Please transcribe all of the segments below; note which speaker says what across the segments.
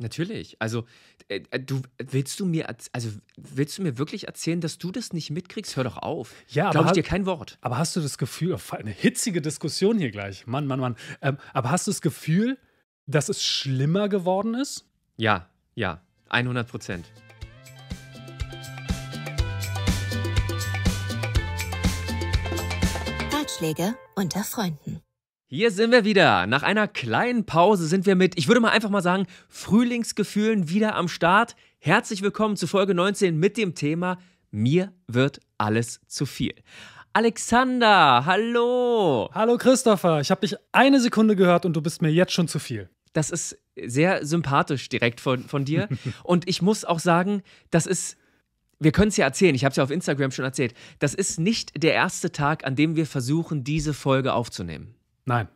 Speaker 1: Natürlich. Also, äh, äh, du willst du mir also willst du mir wirklich erzählen, dass du
Speaker 2: das nicht mitkriegst? Hör doch auf. Ja, glaube ich dir kein Wort. Aber hast du das Gefühl, eine hitzige Diskussion hier gleich. Mann, Mann, Mann. Ähm, aber hast du das Gefühl, dass es schlimmer geworden ist?
Speaker 1: Ja, ja, 100 Prozent. Ratschläge unter Freunden. Hier sind wir wieder. Nach einer kleinen Pause sind wir mit, ich würde mal einfach mal sagen, Frühlingsgefühlen wieder am Start. Herzlich willkommen zu Folge 19 mit dem Thema Mir wird alles zu viel. Alexander, hallo. Hallo Christopher, ich habe dich eine Sekunde gehört und du bist mir jetzt schon zu viel. Das ist sehr sympathisch direkt von, von dir. und ich muss auch sagen, das ist wir können es ja erzählen, ich habe es ja auf Instagram schon erzählt, das ist nicht der erste Tag, an dem wir versuchen, diese Folge aufzunehmen. Nein.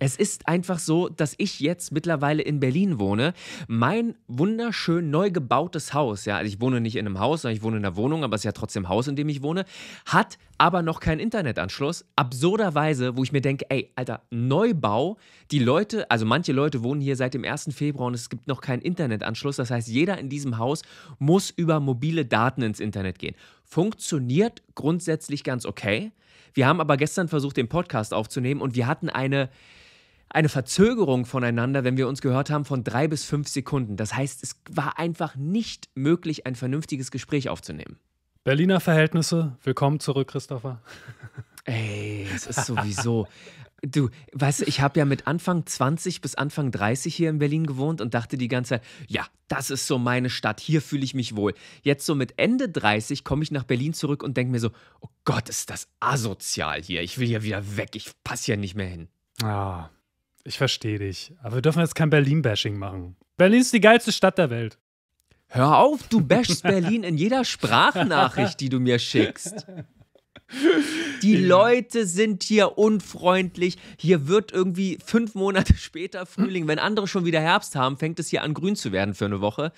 Speaker 1: Es ist einfach so, dass ich jetzt mittlerweile in Berlin wohne. Mein wunderschön neu gebautes Haus, ja, also ich wohne nicht in einem Haus, sondern ich wohne in einer Wohnung, aber es ist ja trotzdem Haus, in dem ich wohne, hat aber noch keinen Internetanschluss. Absurderweise, wo ich mir denke, ey, Alter, Neubau, die Leute, also manche Leute wohnen hier seit dem 1. Februar und es gibt noch keinen Internetanschluss. Das heißt, jeder in diesem Haus muss über mobile Daten ins Internet gehen. Funktioniert grundsätzlich ganz okay. Wir haben aber gestern versucht, den Podcast aufzunehmen und wir hatten eine, eine Verzögerung voneinander, wenn wir uns gehört haben, von drei bis fünf Sekunden. Das heißt, es war einfach nicht möglich, ein vernünftiges Gespräch aufzunehmen.
Speaker 2: Berliner Verhältnisse, willkommen zurück, Christopher. Ey, es ist sowieso.
Speaker 1: Du, weißt du, ich habe ja mit Anfang 20 bis Anfang 30 hier in Berlin gewohnt und dachte die ganze Zeit, ja, das ist so meine Stadt, hier fühle ich mich wohl. Jetzt so mit Ende 30 komme ich nach Berlin zurück und denke mir so, oh Gott, ist das asozial hier. Ich will hier wieder weg, ich passe hier nicht mehr
Speaker 2: hin. Ah, ich verstehe dich. Aber wir dürfen jetzt kein Berlin-Bashing machen. Berlin ist die geilste Stadt der Welt. Hör auf, du bashst Berlin in jeder Sprachnachricht, die du mir schickst.
Speaker 1: Die Leute sind hier unfreundlich. Hier wird irgendwie fünf Monate später Frühling. Wenn andere schon wieder Herbst haben, fängt es hier an, grün zu werden für eine Woche.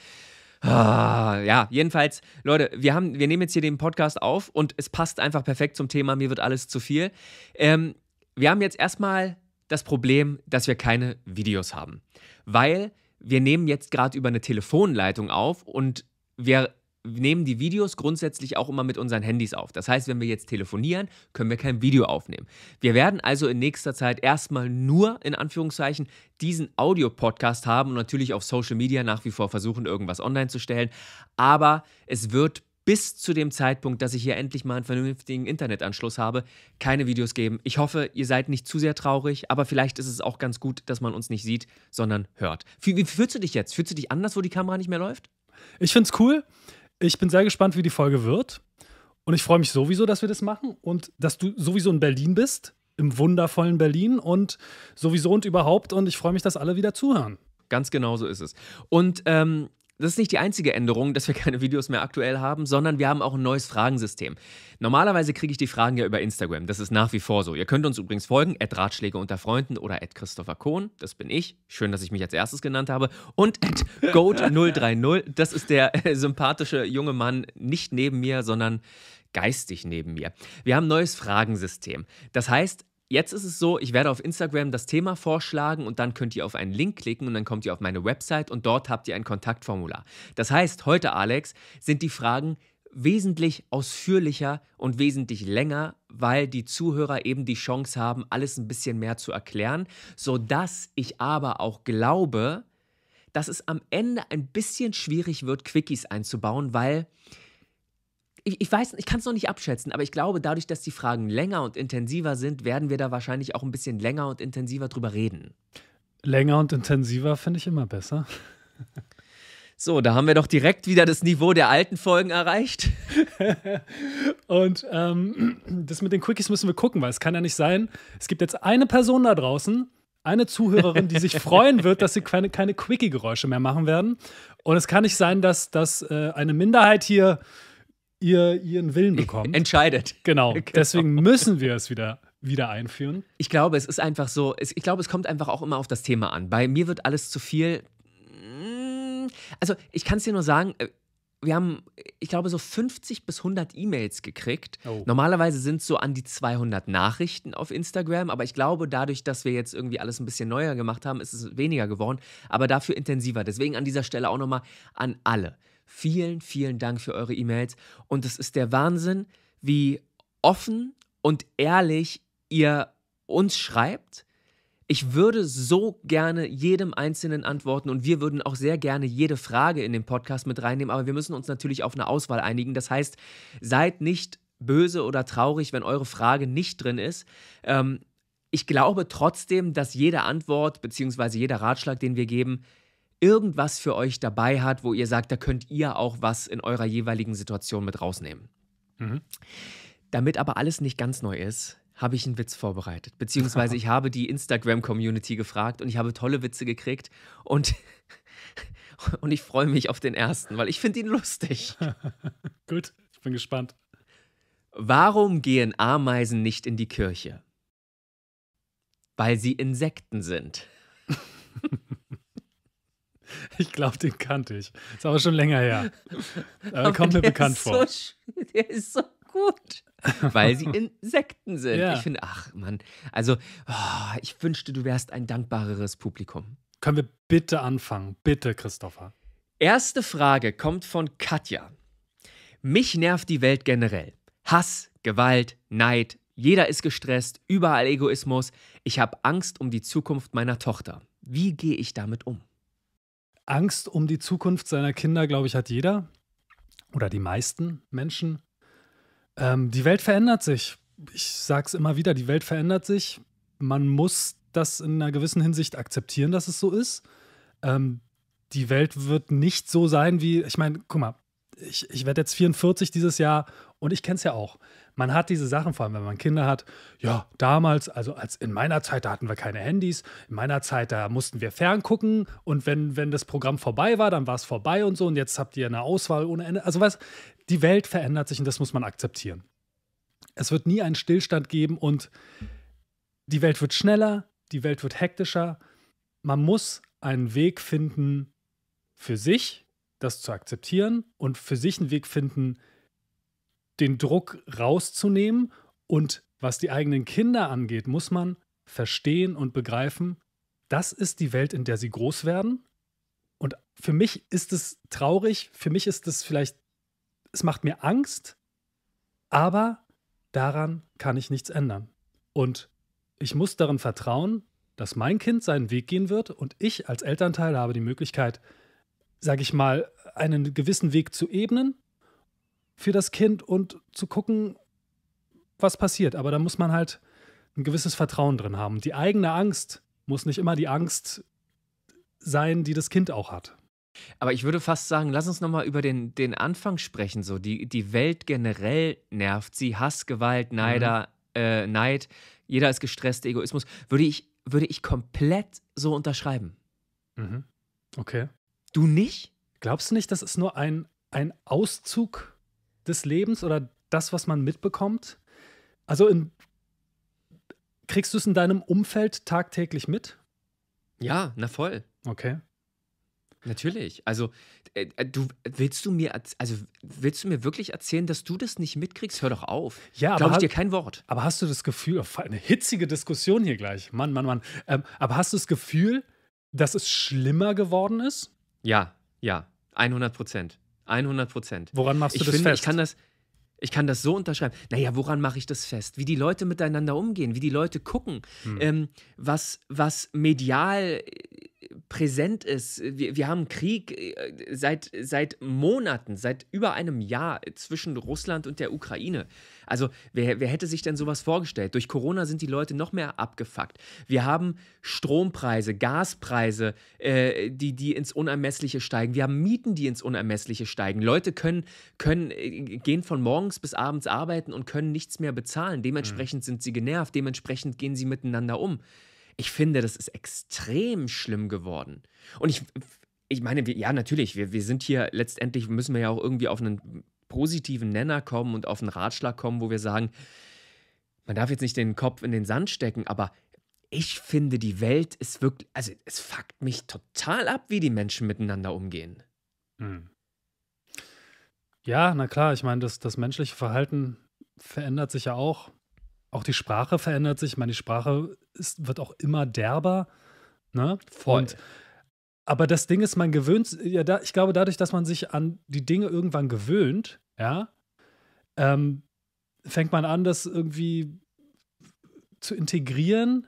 Speaker 1: Ah, ja, jedenfalls, Leute, wir, haben, wir nehmen jetzt hier den Podcast auf und es passt einfach perfekt zum Thema. Mir wird alles zu viel. Ähm, wir haben jetzt erstmal das Problem, dass wir keine Videos haben, weil wir nehmen jetzt gerade über eine Telefonleitung auf und wir nehmen die Videos grundsätzlich auch immer mit unseren Handys auf. Das heißt, wenn wir jetzt telefonieren, können wir kein Video aufnehmen. Wir werden also in nächster Zeit erstmal nur in Anführungszeichen diesen Audio-Podcast haben und natürlich auf Social Media nach wie vor versuchen, irgendwas online zu stellen. Aber es wird bis zu dem Zeitpunkt, dass ich hier endlich mal einen vernünftigen Internetanschluss habe, keine Videos geben. Ich hoffe, ihr seid nicht zu sehr traurig, aber vielleicht ist es auch ganz gut, dass man uns nicht sieht, sondern hört. Wie, wie fühlst du dich jetzt? Fühlst du dich
Speaker 2: anders, wo die Kamera nicht mehr läuft? Ich find's cool. Ich bin sehr gespannt, wie die Folge wird. Und ich freue mich sowieso, dass wir das machen und dass du sowieso in Berlin bist, im wundervollen Berlin und sowieso und überhaupt. Und ich freue mich, dass alle wieder zuhören.
Speaker 1: Ganz genau so ist es. Und ähm, das ist nicht die einzige Änderung, dass wir keine Videos mehr aktuell haben, sondern wir haben auch ein neues Fragensystem. Normalerweise kriege ich die Fragen ja über Instagram, das ist nach wie vor so. Ihr könnt uns übrigens folgen, at Ratschläge unter Freunden oder at Christopher Kohn, das bin ich, schön, dass ich mich als erstes genannt habe, und at Goat030, das ist der sympathische junge Mann, nicht neben mir, sondern geistig neben mir. Wir haben ein neues Fragensystem. Das heißt, Jetzt ist es so, ich werde auf Instagram das Thema vorschlagen und dann könnt ihr auf einen Link klicken und dann kommt ihr auf meine Website und dort habt ihr ein Kontaktformular. Das heißt, heute, Alex, sind die Fragen wesentlich ausführlicher und wesentlich länger, weil die Zuhörer eben die Chance haben, alles ein bisschen mehr zu erklären, sodass ich aber auch glaube, dass es am Ende ein bisschen schwierig wird, Quickies einzubauen, weil ich, ich weiß, ich kann es noch nicht abschätzen, aber ich glaube, dadurch, dass die Fragen länger und intensiver sind, werden wir da wahrscheinlich auch ein bisschen
Speaker 2: länger und intensiver drüber reden. Länger und intensiver finde ich immer besser.
Speaker 1: So, da haben wir doch direkt wieder das Niveau der alten Folgen erreicht.
Speaker 2: und ähm, das mit den Quickies müssen wir gucken, weil es kann ja nicht sein. Es gibt jetzt eine Person da draußen, eine Zuhörerin, die sich freuen wird, dass sie keine, keine Quickie-Geräusche mehr machen werden. Und es kann nicht sein, dass, dass äh, eine Minderheit hier ihr, ihren Willen bekommt. Entscheidet. Genau. genau. Deswegen müssen wir es wieder wieder einführen. Ich glaube, es ist
Speaker 1: einfach so, ich glaube, es kommt einfach auch immer auf das Thema an. Bei mir wird alles zu viel. Mm, also, ich kann es dir nur sagen, äh, wir haben, ich glaube, so 50 bis 100 E-Mails gekriegt. Oh. Normalerweise sind es so an die 200 Nachrichten auf Instagram, aber ich glaube, dadurch, dass wir jetzt irgendwie alles ein bisschen neuer gemacht haben, ist es weniger geworden, aber dafür intensiver. Deswegen an dieser Stelle auch nochmal an alle. Vielen, vielen Dank für eure E-Mails. Und es ist der Wahnsinn, wie offen und ehrlich ihr uns schreibt. Ich würde so gerne jedem Einzelnen antworten und wir würden auch sehr gerne jede Frage in den Podcast mit reinnehmen, aber wir müssen uns natürlich auf eine Auswahl einigen. Das heißt, seid nicht böse oder traurig, wenn eure Frage nicht drin ist. Ähm, ich glaube trotzdem, dass jede Antwort bzw. jeder Ratschlag, den wir geben, irgendwas für euch dabei hat, wo ihr sagt, da könnt ihr auch was in eurer jeweiligen Situation mit rausnehmen. Mhm. Damit aber alles nicht ganz neu ist, habe ich einen Witz vorbereitet. Beziehungsweise ich habe die Instagram-Community gefragt und ich habe tolle Witze gekriegt und, und ich freue mich auf den ersten, weil ich finde ihn lustig. Gut, ich bin gespannt. Warum gehen Ameisen nicht in die Kirche? Weil sie Insekten sind. Ich glaube, den kannte ich. Ist aber schon länger her. Aber kommt mir bekannt vor. der ist so gut. Weil sie Insekten sind. Ja. Ich finde, ach Mann, also oh, ich wünschte, du wärst ein dankbareres Publikum. Können wir bitte anfangen? Bitte, Christopher. Erste Frage kommt von Katja. Mich nervt die Welt generell. Hass, Gewalt, Neid, jeder ist gestresst, überall Egoismus. Ich habe
Speaker 2: Angst um die Zukunft meiner Tochter. Wie gehe ich damit um? Angst um die Zukunft seiner Kinder, glaube ich, hat jeder oder die meisten Menschen. Ähm, die Welt verändert sich. Ich sage es immer wieder, die Welt verändert sich. Man muss das in einer gewissen Hinsicht akzeptieren, dass es so ist. Ähm, die Welt wird nicht so sein wie, ich meine, guck mal, ich, ich werde jetzt 44 dieses Jahr und ich kenne es ja auch. Man hat diese Sachen, vor allem wenn man Kinder hat. Ja, damals, also als in meiner Zeit, da hatten wir keine Handys. In meiner Zeit, da mussten wir ferngucken. Und wenn, wenn das Programm vorbei war, dann war es vorbei und so. Und jetzt habt ihr eine Auswahl ohne Ende. Also was, die Welt verändert sich und das muss man akzeptieren. Es wird nie einen Stillstand geben und die Welt wird schneller, die Welt wird hektischer. Man muss einen Weg finden, für sich das zu akzeptieren und für sich einen Weg finden, den Druck rauszunehmen. Und was die eigenen Kinder angeht, muss man verstehen und begreifen, das ist die Welt, in der sie groß werden. Und für mich ist es traurig, für mich ist es vielleicht, es macht mir Angst, aber daran kann ich nichts ändern. Und ich muss darin vertrauen, dass mein Kind seinen Weg gehen wird und ich als Elternteil habe die Möglichkeit, sage ich mal, einen gewissen Weg zu ebnen für das Kind und zu gucken, was passiert. Aber da muss man halt ein gewisses Vertrauen drin haben. Die eigene Angst muss nicht immer die Angst sein, die das Kind auch hat.
Speaker 1: Aber ich würde fast sagen, lass uns nochmal über den, den Anfang sprechen. So, die, die Welt generell nervt sie. Hass, Gewalt, Neider, mhm. äh, Neid, jeder ist gestresst, Egoismus. Würde
Speaker 2: ich, würde ich komplett so unterschreiben. Mhm. Okay. Du nicht? Glaubst du nicht, das ist nur ein, ein Auszug des Lebens oder das, was man mitbekommt? Also in, kriegst du es in deinem Umfeld tagtäglich mit?
Speaker 1: Ja, na voll. Okay. Natürlich. Also, äh, äh du willst du mir also willst du mir wirklich erzählen, dass du das nicht mitkriegst?
Speaker 2: Hör doch auf. Ja, aber glaube ich dir kein Wort. Aber hast du das Gefühl, oh, eine hitzige Diskussion hier gleich. Mann, Mann, Mann. Ähm, aber hast du das Gefühl, dass es schlimmer geworden ist?
Speaker 1: Ja, ja, 100 Prozent. 100 Prozent. Woran machst du ich das finde, fest? Ich kann das, ich kann das so unterschreiben. Naja, woran mache ich das fest? Wie die Leute miteinander umgehen, wie die Leute gucken, hm. ähm, was, was medial präsent ist. Wir, wir haben Krieg äh, seit, seit Monaten, seit über einem Jahr zwischen Russland und der Ukraine. Also wer, wer hätte sich denn sowas vorgestellt? Durch Corona sind die Leute noch mehr abgefuckt. Wir haben Strompreise, Gaspreise, äh, die, die ins Unermessliche steigen. Wir haben Mieten, die ins Unermessliche steigen. Leute können, können äh, gehen von morgens bis abends arbeiten und können nichts mehr bezahlen. Dementsprechend mhm. sind sie genervt, dementsprechend gehen sie miteinander um ich finde, das ist extrem schlimm geworden. Und ich, ich meine, wir, ja, natürlich, wir, wir sind hier letztendlich, müssen wir ja auch irgendwie auf einen positiven Nenner kommen und auf einen Ratschlag kommen, wo wir sagen, man darf jetzt nicht den Kopf in den Sand stecken, aber ich finde, die Welt ist wirklich, also es fuckt mich total ab, wie die Menschen miteinander umgehen.
Speaker 2: Hm. Ja, na klar, ich meine, das, das menschliche Verhalten verändert sich ja auch auch die Sprache verändert sich. Ich meine, die Sprache ist, wird auch immer derber. Ne? Voll. Und, aber das Ding ist, man gewöhnt, ja, da, ich glaube, dadurch, dass man sich an die Dinge irgendwann gewöhnt, ja, ähm, fängt man an, das irgendwie zu integrieren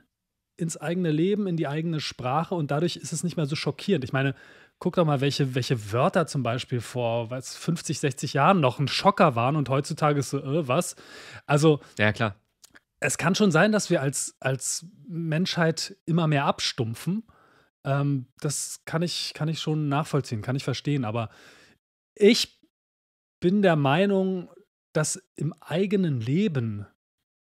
Speaker 2: ins eigene Leben, in die eigene Sprache und dadurch ist es nicht mehr so schockierend. Ich meine, guck doch mal, welche, welche Wörter zum Beispiel vor weiß, 50, 60 Jahren noch ein Schocker waren und heutzutage ist so, äh, was? Also, ja, klar es kann schon sein, dass wir als, als Menschheit immer mehr abstumpfen. Ähm, das kann ich, kann ich schon nachvollziehen, kann ich verstehen. Aber ich bin der Meinung, dass im eigenen Leben,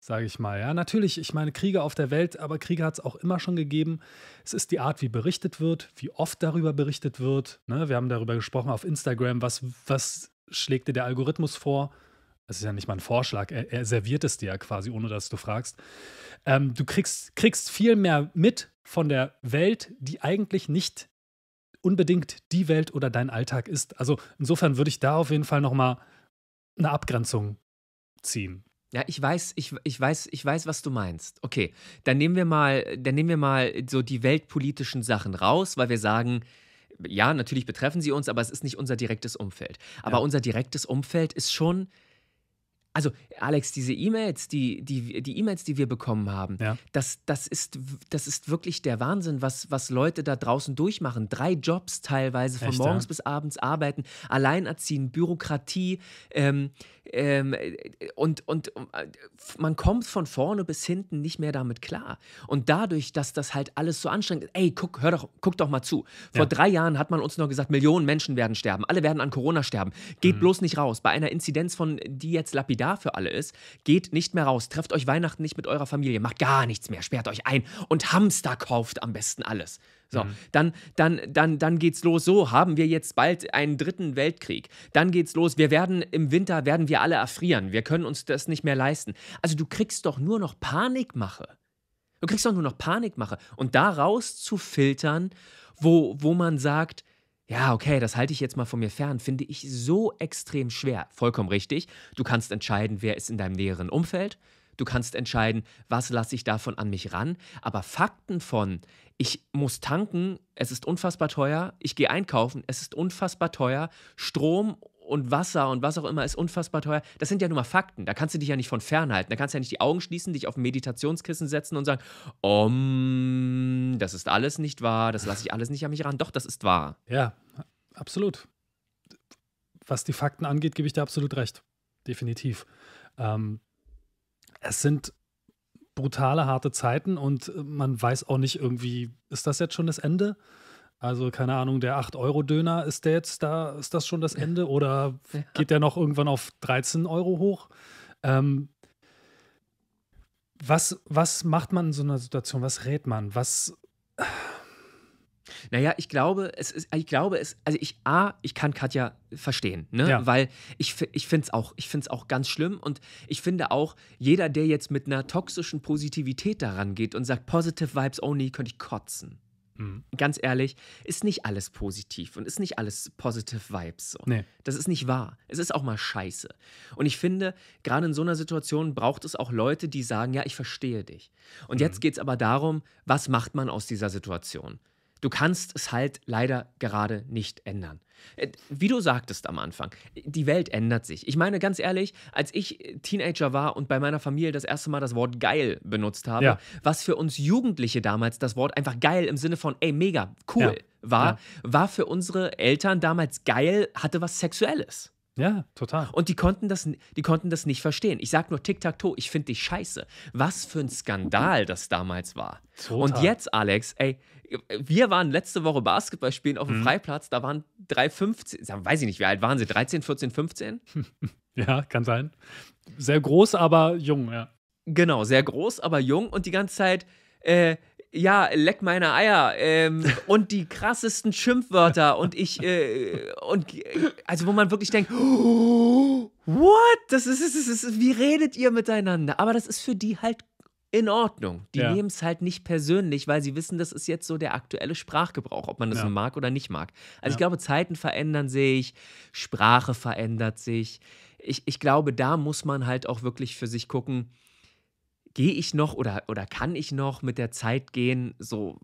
Speaker 2: sage ich mal, ja, natürlich, ich meine, Kriege auf der Welt, aber Kriege hat es auch immer schon gegeben. Es ist die Art, wie berichtet wird, wie oft darüber berichtet wird. Ne? Wir haben darüber gesprochen auf Instagram, was, was schlägt dir der Algorithmus vor? es ist ja nicht mal ein Vorschlag, er, er, serviert es dir ja quasi, ohne dass du fragst. Ähm, du kriegst, kriegst viel mehr mit von der Welt, die eigentlich nicht unbedingt die Welt oder dein Alltag ist. Also insofern würde ich da auf jeden Fall nochmal eine Abgrenzung
Speaker 1: ziehen. Ja, ich weiß, ich, ich weiß, ich weiß, was du meinst. Okay, dann nehmen wir mal, dann nehmen wir mal so die weltpolitischen Sachen raus, weil wir sagen, ja, natürlich betreffen sie uns, aber es ist nicht unser direktes Umfeld. Aber ja. unser direktes Umfeld ist schon also, Alex, diese E-Mails, die, die, die E-Mails, die wir bekommen haben, ja. das, das, ist, das ist wirklich der Wahnsinn, was, was Leute da draußen durchmachen. Drei Jobs teilweise, von Echt, morgens ja? bis abends arbeiten, alleinerziehen, Bürokratie. Ähm, ähm, und, und äh, man kommt von vorne bis hinten nicht mehr damit klar. Und dadurch, dass das halt alles so anstrengend ist, ey, guck, hör doch, guck doch mal zu. Vor ja. drei Jahren hat man uns noch gesagt, Millionen Menschen werden sterben, alle werden an Corona sterben. Geht mhm. bloß nicht raus. Bei einer Inzidenz von, die jetzt lapidiert da für alle ist, geht nicht mehr raus, trefft euch Weihnachten nicht mit eurer Familie, macht gar nichts mehr, sperrt euch ein und Hamster kauft am besten alles. So, mhm. dann, dann, dann, dann geht's los. So haben wir jetzt bald einen dritten Weltkrieg. Dann geht's los. Wir werden im Winter werden wir alle erfrieren. Wir können uns das nicht mehr leisten. Also du kriegst doch nur noch Panikmache. Du kriegst doch nur noch Panikmache. Und da rauszufiltern, wo, wo man sagt, ja, okay, das halte ich jetzt mal von mir fern, finde ich so extrem schwer. Vollkommen richtig. Du kannst entscheiden, wer ist in deinem näheren Umfeld. Du kannst entscheiden, was lasse ich davon an mich ran. Aber Fakten von, ich muss tanken, es ist unfassbar teuer, ich gehe einkaufen, es ist unfassbar teuer, Strom und Wasser und was auch immer ist unfassbar teuer. Das sind ja nur mal Fakten. Da kannst du dich ja nicht von fernhalten. Da kannst du ja nicht die Augen schließen, dich auf ein Meditationskissen setzen und sagen, um, das ist alles nicht wahr, das lasse ich alles nicht an mich ran. Doch, das ist wahr.
Speaker 2: Ja, absolut. Was die Fakten angeht, gebe ich dir absolut recht. Definitiv. Ähm, es sind brutale, harte Zeiten und man weiß auch nicht irgendwie, ist das jetzt schon das Ende? Also, keine Ahnung, der 8-Euro-Döner, ist der jetzt da, ist das schon das Ende? Oder ja. geht der noch irgendwann auf 13 Euro hoch? Ähm, was, was macht man in so einer Situation? Was rät man? Was.
Speaker 1: Naja, ich glaube, es ist, ich glaube, es, also ich, A, ich kann Katja verstehen, ne? Ja. Weil ich, ich finde es auch, auch ganz schlimm und ich finde auch, jeder, der jetzt mit einer toxischen Positivität daran geht und sagt, positive Vibes only, könnte ich kotzen. Mhm. Ganz ehrlich, ist nicht alles positiv und ist nicht alles positive Vibes. So. Nee. Das ist nicht wahr. Es ist auch mal scheiße. Und ich finde, gerade in so einer Situation braucht es auch Leute, die sagen, ja, ich verstehe dich. Und mhm. jetzt geht es aber darum, was macht man aus dieser Situation? Du kannst es halt leider gerade nicht ändern. Äh, wie du sagtest am Anfang, die Welt ändert sich. Ich meine, ganz ehrlich, als ich Teenager war und bei meiner Familie das erste Mal das Wort geil benutzt habe, ja. was für uns Jugendliche damals das Wort einfach geil im Sinne von, ey, mega, cool ja. war, ja. war für unsere Eltern damals geil, hatte was Sexuelles. Ja, total. Und die konnten das, die konnten das nicht verstehen. Ich sag nur Tic-Tac-Toe, ich finde dich scheiße. Was für ein Skandal das damals war. Total. Und jetzt, Alex, ey, wir waren letzte Woche Basketball spielen auf dem mhm. Freiplatz, da waren drei 15, weiß ich nicht, wie alt waren sie? 13, 14, 15?
Speaker 2: ja, kann sein. Sehr
Speaker 1: groß, aber jung, ja. Genau, sehr groß, aber jung und die ganze Zeit, äh, ja, leck meine Eier ähm, und die krassesten Schimpfwörter und ich, äh, und also wo man wirklich denkt, oh, what? Das ist, das ist, das ist, wie redet ihr miteinander? Aber das ist für die halt in Ordnung. Die ja. nehmen es halt nicht persönlich, weil sie wissen, das ist jetzt so der aktuelle Sprachgebrauch, ob man das ja. mag oder nicht mag. Also ja. ich glaube, Zeiten verändern sich, Sprache verändert sich. Ich, ich glaube, da muss man halt auch wirklich für sich gucken, gehe ich noch oder, oder kann ich noch mit der Zeit gehen? So,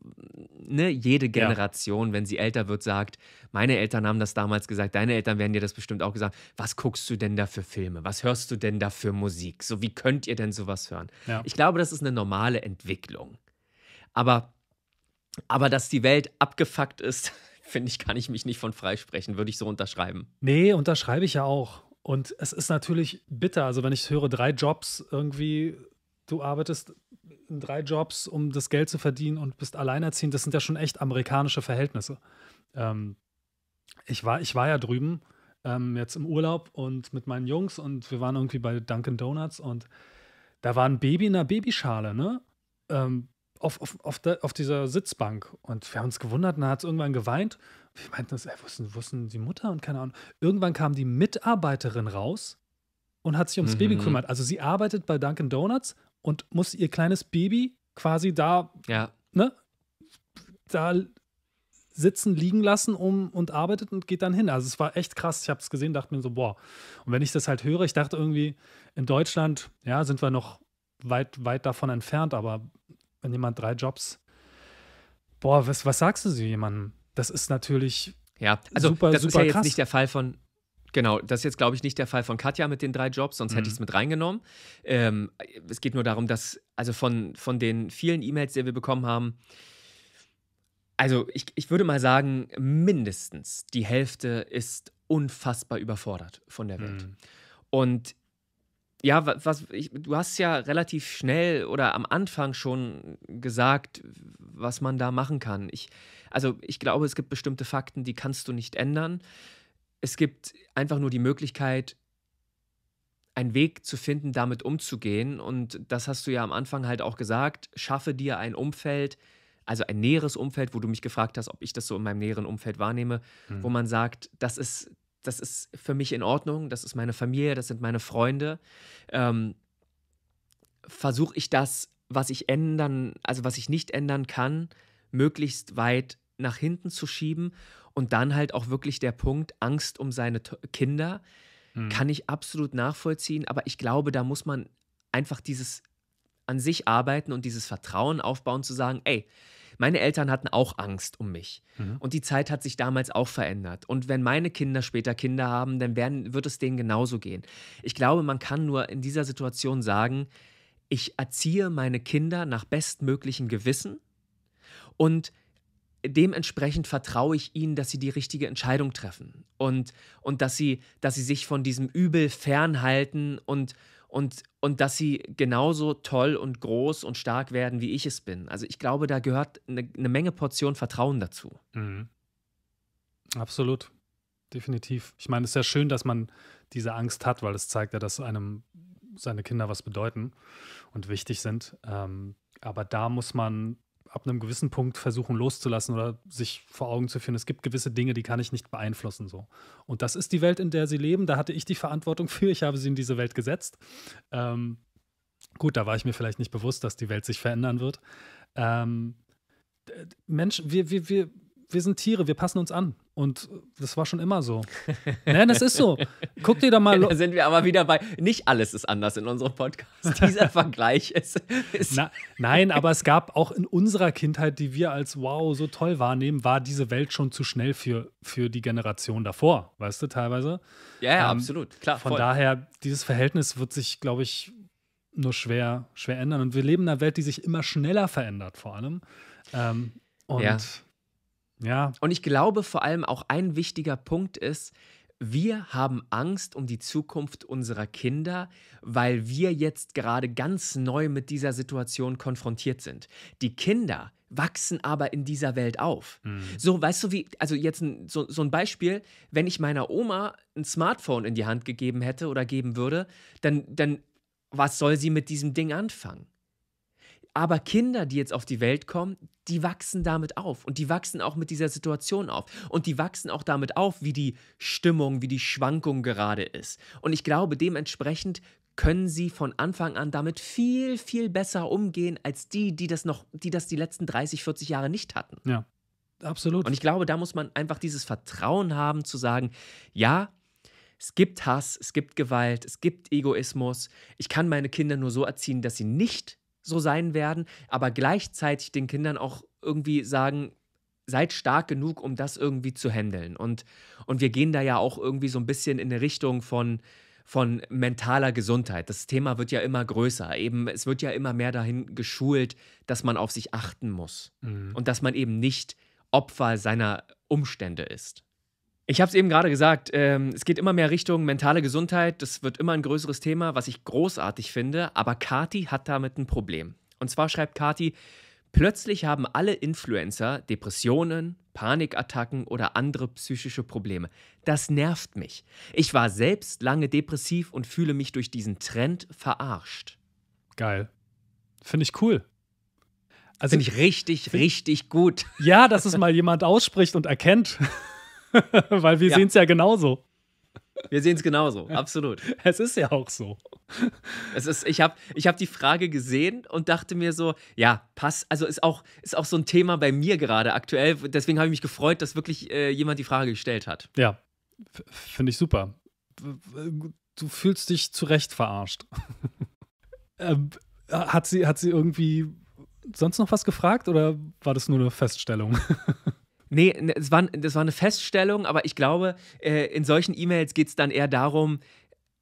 Speaker 1: ne, jede Generation, ja. wenn sie älter wird, sagt, meine Eltern haben das damals gesagt, deine Eltern werden dir das bestimmt auch gesagt, was guckst du denn da für Filme? Was hörst du denn da für Musik? So, wie könnt ihr denn sowas hören? Ja. Ich glaube, das ist eine normale Entwicklung. Aber, aber dass die Welt abgefuckt ist, finde ich, kann ich mich nicht von freisprechen, würde ich so unterschreiben.
Speaker 2: Nee, unterschreibe ich ja auch. Und es ist natürlich bitter, also wenn ich höre, drei Jobs irgendwie du arbeitest in drei Jobs, um das Geld zu verdienen und bist alleinerziehend. Das sind ja schon echt amerikanische Verhältnisse. Ähm, ich, war, ich war ja drüben ähm, jetzt im Urlaub und mit meinen Jungs und wir waren irgendwie bei Dunkin' Donuts und da war ein Baby in einer Babyschale, ne? Ähm, auf, auf, auf, de, auf, dieser Sitzbank. Und wir haben uns gewundert, und dann hat es irgendwann geweint. Wir meinten das, ey, wussten, ist, die Mutter? Und keine Ahnung. Irgendwann kam die Mitarbeiterin raus und hat sich ums mhm. Baby gekümmert. Also sie arbeitet bei Dunkin' Donuts, und muss ihr kleines Baby quasi da, ja. ne, da sitzen, liegen lassen um, und arbeitet und geht dann hin. Also es war echt krass. Ich habe es gesehen, dachte mir so, boah. Und wenn ich das halt höre, ich dachte irgendwie, in Deutschland, ja, sind wir noch weit, weit davon entfernt, aber wenn jemand drei Jobs, boah, was, was sagst du zu jemandem? Das ist natürlich ja, also super, das super ist ja jetzt krass. nicht
Speaker 1: der Fall von Genau, das ist jetzt, glaube ich, nicht der Fall von Katja mit den drei Jobs, sonst mhm. hätte ich es mit reingenommen. Ähm, es geht nur darum, dass, also von, von den vielen E-Mails, die wir bekommen haben, also ich, ich würde mal sagen, mindestens die Hälfte ist unfassbar überfordert von der Welt. Mhm. Und ja, was, ich, du hast ja relativ schnell oder am Anfang schon gesagt, was man da machen kann. Ich, also ich glaube, es gibt bestimmte Fakten, die kannst du nicht ändern es gibt einfach nur die Möglichkeit, einen Weg zu finden, damit umzugehen. Und das hast du ja am Anfang halt auch gesagt. Schaffe dir ein Umfeld, also ein näheres Umfeld, wo du mich gefragt hast, ob ich das so in meinem näheren Umfeld wahrnehme, mhm. wo man sagt, das ist, das ist für mich in Ordnung, das ist meine Familie, das sind meine Freunde. Ähm, Versuche ich das, was ich ändern, also was ich nicht ändern kann, möglichst weit nach hinten zu schieben und dann halt auch wirklich der Punkt, Angst um seine to Kinder, hm. kann ich absolut nachvollziehen. Aber ich glaube, da muss man einfach dieses an sich arbeiten und dieses Vertrauen aufbauen, zu sagen, ey, meine Eltern hatten auch Angst um mich. Mhm. Und die Zeit hat sich damals auch verändert. Und wenn meine Kinder später Kinder haben, dann werden, wird es denen genauso gehen. Ich glaube, man kann nur in dieser Situation sagen, ich erziehe meine Kinder nach bestmöglichem Gewissen und dementsprechend vertraue ich ihnen, dass sie die richtige Entscheidung treffen und, und dass, sie, dass sie sich von diesem Übel fernhalten und, und, und dass sie genauso toll und groß und stark werden, wie ich es bin. Also ich glaube, da
Speaker 2: gehört eine, eine Menge Portion Vertrauen dazu. Mhm. Absolut. Definitiv. Ich meine, es ist ja schön, dass man diese Angst hat, weil es zeigt ja, dass einem seine Kinder was bedeuten und wichtig sind. Ähm, aber da muss man ab einem gewissen Punkt versuchen loszulassen oder sich vor Augen zu führen, es gibt gewisse Dinge, die kann ich nicht beeinflussen. So. Und das ist die Welt, in der sie leben. Da hatte ich die Verantwortung für. Ich habe sie in diese Welt gesetzt. Ähm, gut, da war ich mir vielleicht nicht bewusst, dass die Welt sich verändern wird. Ähm, Menschen, wir, wir, wir, wir sind Tiere, wir passen uns an. Und das war schon immer so. Nein, das ist so.
Speaker 1: Guck dir doch mal. Da sind wir aber wieder bei. Nicht alles ist anders in unserem Podcast. Dieser
Speaker 2: Vergleich ist. ist Na, nein, aber es gab auch in unserer Kindheit, die wir als wow so toll wahrnehmen, war diese Welt schon zu schnell für, für die Generation davor. Weißt du, teilweise. Ja, ja ähm, absolut. Klar. Von voll. daher, dieses Verhältnis wird sich, glaube ich, nur schwer, schwer ändern. Und wir leben in einer Welt, die sich immer schneller verändert, vor allem. Ähm, und. Ja ja. Und ich glaube vor allem auch ein wichtiger Punkt
Speaker 1: ist, wir haben Angst um die Zukunft unserer Kinder, weil wir jetzt gerade ganz neu mit dieser Situation konfrontiert sind. Die Kinder wachsen aber in dieser Welt auf. Mhm. So, weißt du, wie, also jetzt ein, so, so ein Beispiel, wenn ich meiner Oma ein Smartphone in die Hand gegeben hätte oder geben würde, dann, dann was soll sie mit diesem Ding anfangen? Aber Kinder, die jetzt auf die Welt kommen, die wachsen damit auf und die wachsen auch mit dieser Situation auf und die wachsen auch damit auf, wie die Stimmung, wie die Schwankung gerade ist. Und ich glaube, dementsprechend können sie von Anfang an damit viel, viel besser umgehen als die, die das noch, die das die letzten 30, 40 Jahre nicht hatten. Ja, absolut. Und ich glaube, da muss man einfach dieses Vertrauen haben zu sagen, ja, es gibt Hass, es gibt Gewalt, es gibt Egoismus. Ich kann meine Kinder nur so erziehen, dass sie nicht so sein werden, aber gleichzeitig den Kindern auch irgendwie sagen, seid stark genug, um das irgendwie zu handeln. Und, und wir gehen da ja auch irgendwie so ein bisschen in eine Richtung von, von mentaler Gesundheit. Das Thema wird ja immer größer. Eben, es wird ja immer mehr dahin geschult, dass man auf sich achten muss mhm. und dass man eben nicht Opfer seiner Umstände ist. Ich habe es eben gerade gesagt, ähm, es geht immer mehr Richtung mentale Gesundheit, das wird immer ein größeres Thema, was ich großartig finde, aber Kati hat damit ein Problem. Und zwar schreibt Kati, plötzlich haben alle Influencer Depressionen, Panikattacken oder andere psychische Probleme. Das nervt mich. Ich war selbst lange depressiv und fühle mich durch diesen Trend verarscht. Geil. Finde ich cool. Also, Finde ich richtig, find,
Speaker 2: richtig gut. Ja, dass es mal jemand ausspricht und erkennt. Weil wir ja. sehen es ja genauso.
Speaker 1: Wir sehen es genauso, absolut. Es ist ja auch so. Es ist, ich habe ich hab die Frage gesehen und dachte mir so, ja, passt. also ist auch, ist auch so ein Thema bei mir gerade aktuell. Deswegen habe ich mich gefreut, dass wirklich äh, jemand die Frage gestellt hat.
Speaker 2: Ja, finde ich super. Du fühlst dich zu Recht verarscht. ähm, hat, sie, hat sie irgendwie sonst noch was gefragt oder war das nur eine Feststellung?
Speaker 1: Nee, ne, es war, das war eine Feststellung, aber ich glaube, äh, in solchen E-Mails geht es dann eher darum,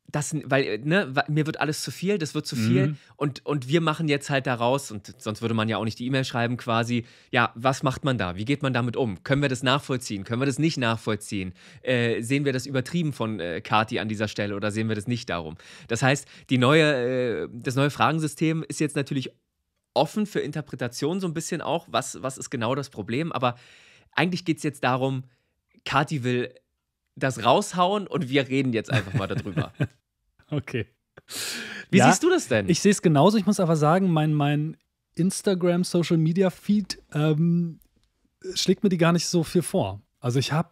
Speaker 1: das, weil, äh, ne, mir wird alles zu viel, das wird zu viel. Mhm. Und, und wir machen jetzt halt daraus, und sonst würde man ja auch nicht die E-Mail schreiben, quasi, ja, was macht man da? Wie geht man damit um? Können wir das nachvollziehen? Können wir das nicht nachvollziehen? Äh, sehen wir das übertrieben von äh, Kati an dieser Stelle oder sehen wir das nicht darum? Das heißt, die neue, äh, das neue Fragensystem ist jetzt natürlich offen für Interpretation, so ein bisschen auch, was, was ist genau das Problem, aber eigentlich geht es jetzt darum, Kati will das raushauen und wir reden jetzt einfach mal darüber.
Speaker 2: okay. Wie ja, siehst du das denn? Ich sehe es genauso. Ich muss aber sagen, mein, mein Instagram Social Media Feed ähm, schlägt mir die gar nicht so viel vor. Also ich habe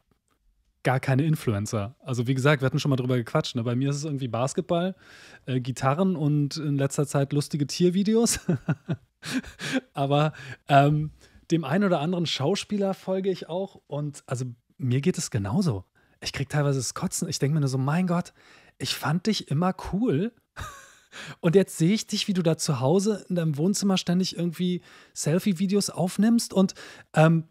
Speaker 2: gar keine Influencer. Also wie gesagt, wir hatten schon mal drüber gequatscht. Ne? Bei mir ist es irgendwie Basketball, äh, Gitarren und in letzter Zeit lustige Tiervideos. aber ähm, dem einen oder anderen Schauspieler folge ich auch und also mir geht es genauso. Ich kriege teilweise das Kotzen. Ich denke mir nur so, mein Gott, ich fand dich immer cool. Und jetzt sehe ich dich, wie du da zu Hause in deinem Wohnzimmer ständig irgendwie Selfie-Videos aufnimmst und ähm,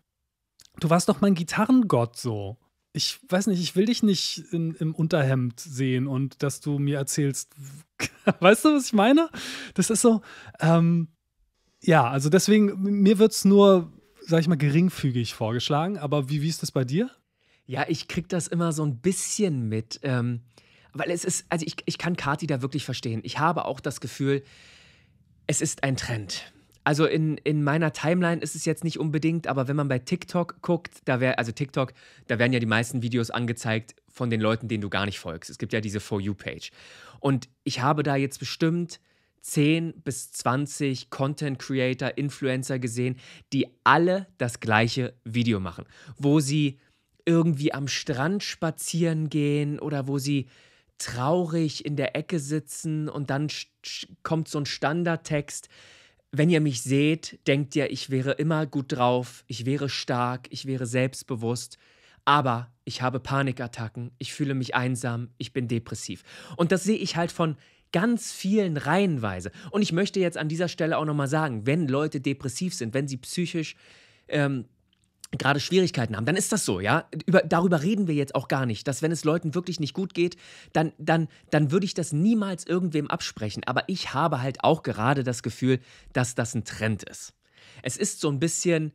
Speaker 2: du warst doch mein Gitarrengott so. Ich weiß nicht, ich will dich nicht in, im Unterhemd sehen und dass du mir erzählst, weißt du, was ich meine? Das ist so, ähm, ja, also deswegen, mir wird es nur, sag ich mal, geringfügig vorgeschlagen. Aber wie, wie ist das bei dir? Ja, ich krieg das immer so
Speaker 1: ein bisschen mit. Ähm, weil es ist, also ich, ich kann Kati da wirklich verstehen. Ich habe auch das Gefühl, es ist ein Trend. Also in, in meiner Timeline ist es jetzt nicht unbedingt, aber wenn man bei TikTok guckt, da wäre, also TikTok, da werden ja die meisten Videos angezeigt von den Leuten, denen du gar nicht folgst. Es gibt ja diese For You-Page. Und ich habe da jetzt bestimmt 10 bis 20 Content Creator, Influencer gesehen, die alle das gleiche Video machen, wo sie irgendwie am Strand spazieren gehen oder wo sie traurig in der Ecke sitzen und dann kommt so ein Standardtext. Wenn ihr mich seht, denkt ihr, ich wäre immer gut drauf, ich wäre stark, ich wäre selbstbewusst, aber ich habe Panikattacken, ich fühle mich einsam, ich bin depressiv. Und das sehe ich halt von ganz vielen reihenweise. Und ich möchte jetzt an dieser Stelle auch nochmal sagen, wenn Leute depressiv sind, wenn sie psychisch ähm, gerade Schwierigkeiten haben, dann ist das so, ja. Über, darüber reden wir jetzt auch gar nicht, dass wenn es Leuten wirklich nicht gut geht, dann, dann, dann würde ich das niemals irgendwem absprechen. Aber ich habe halt auch gerade das Gefühl, dass das ein Trend ist. Es ist so ein bisschen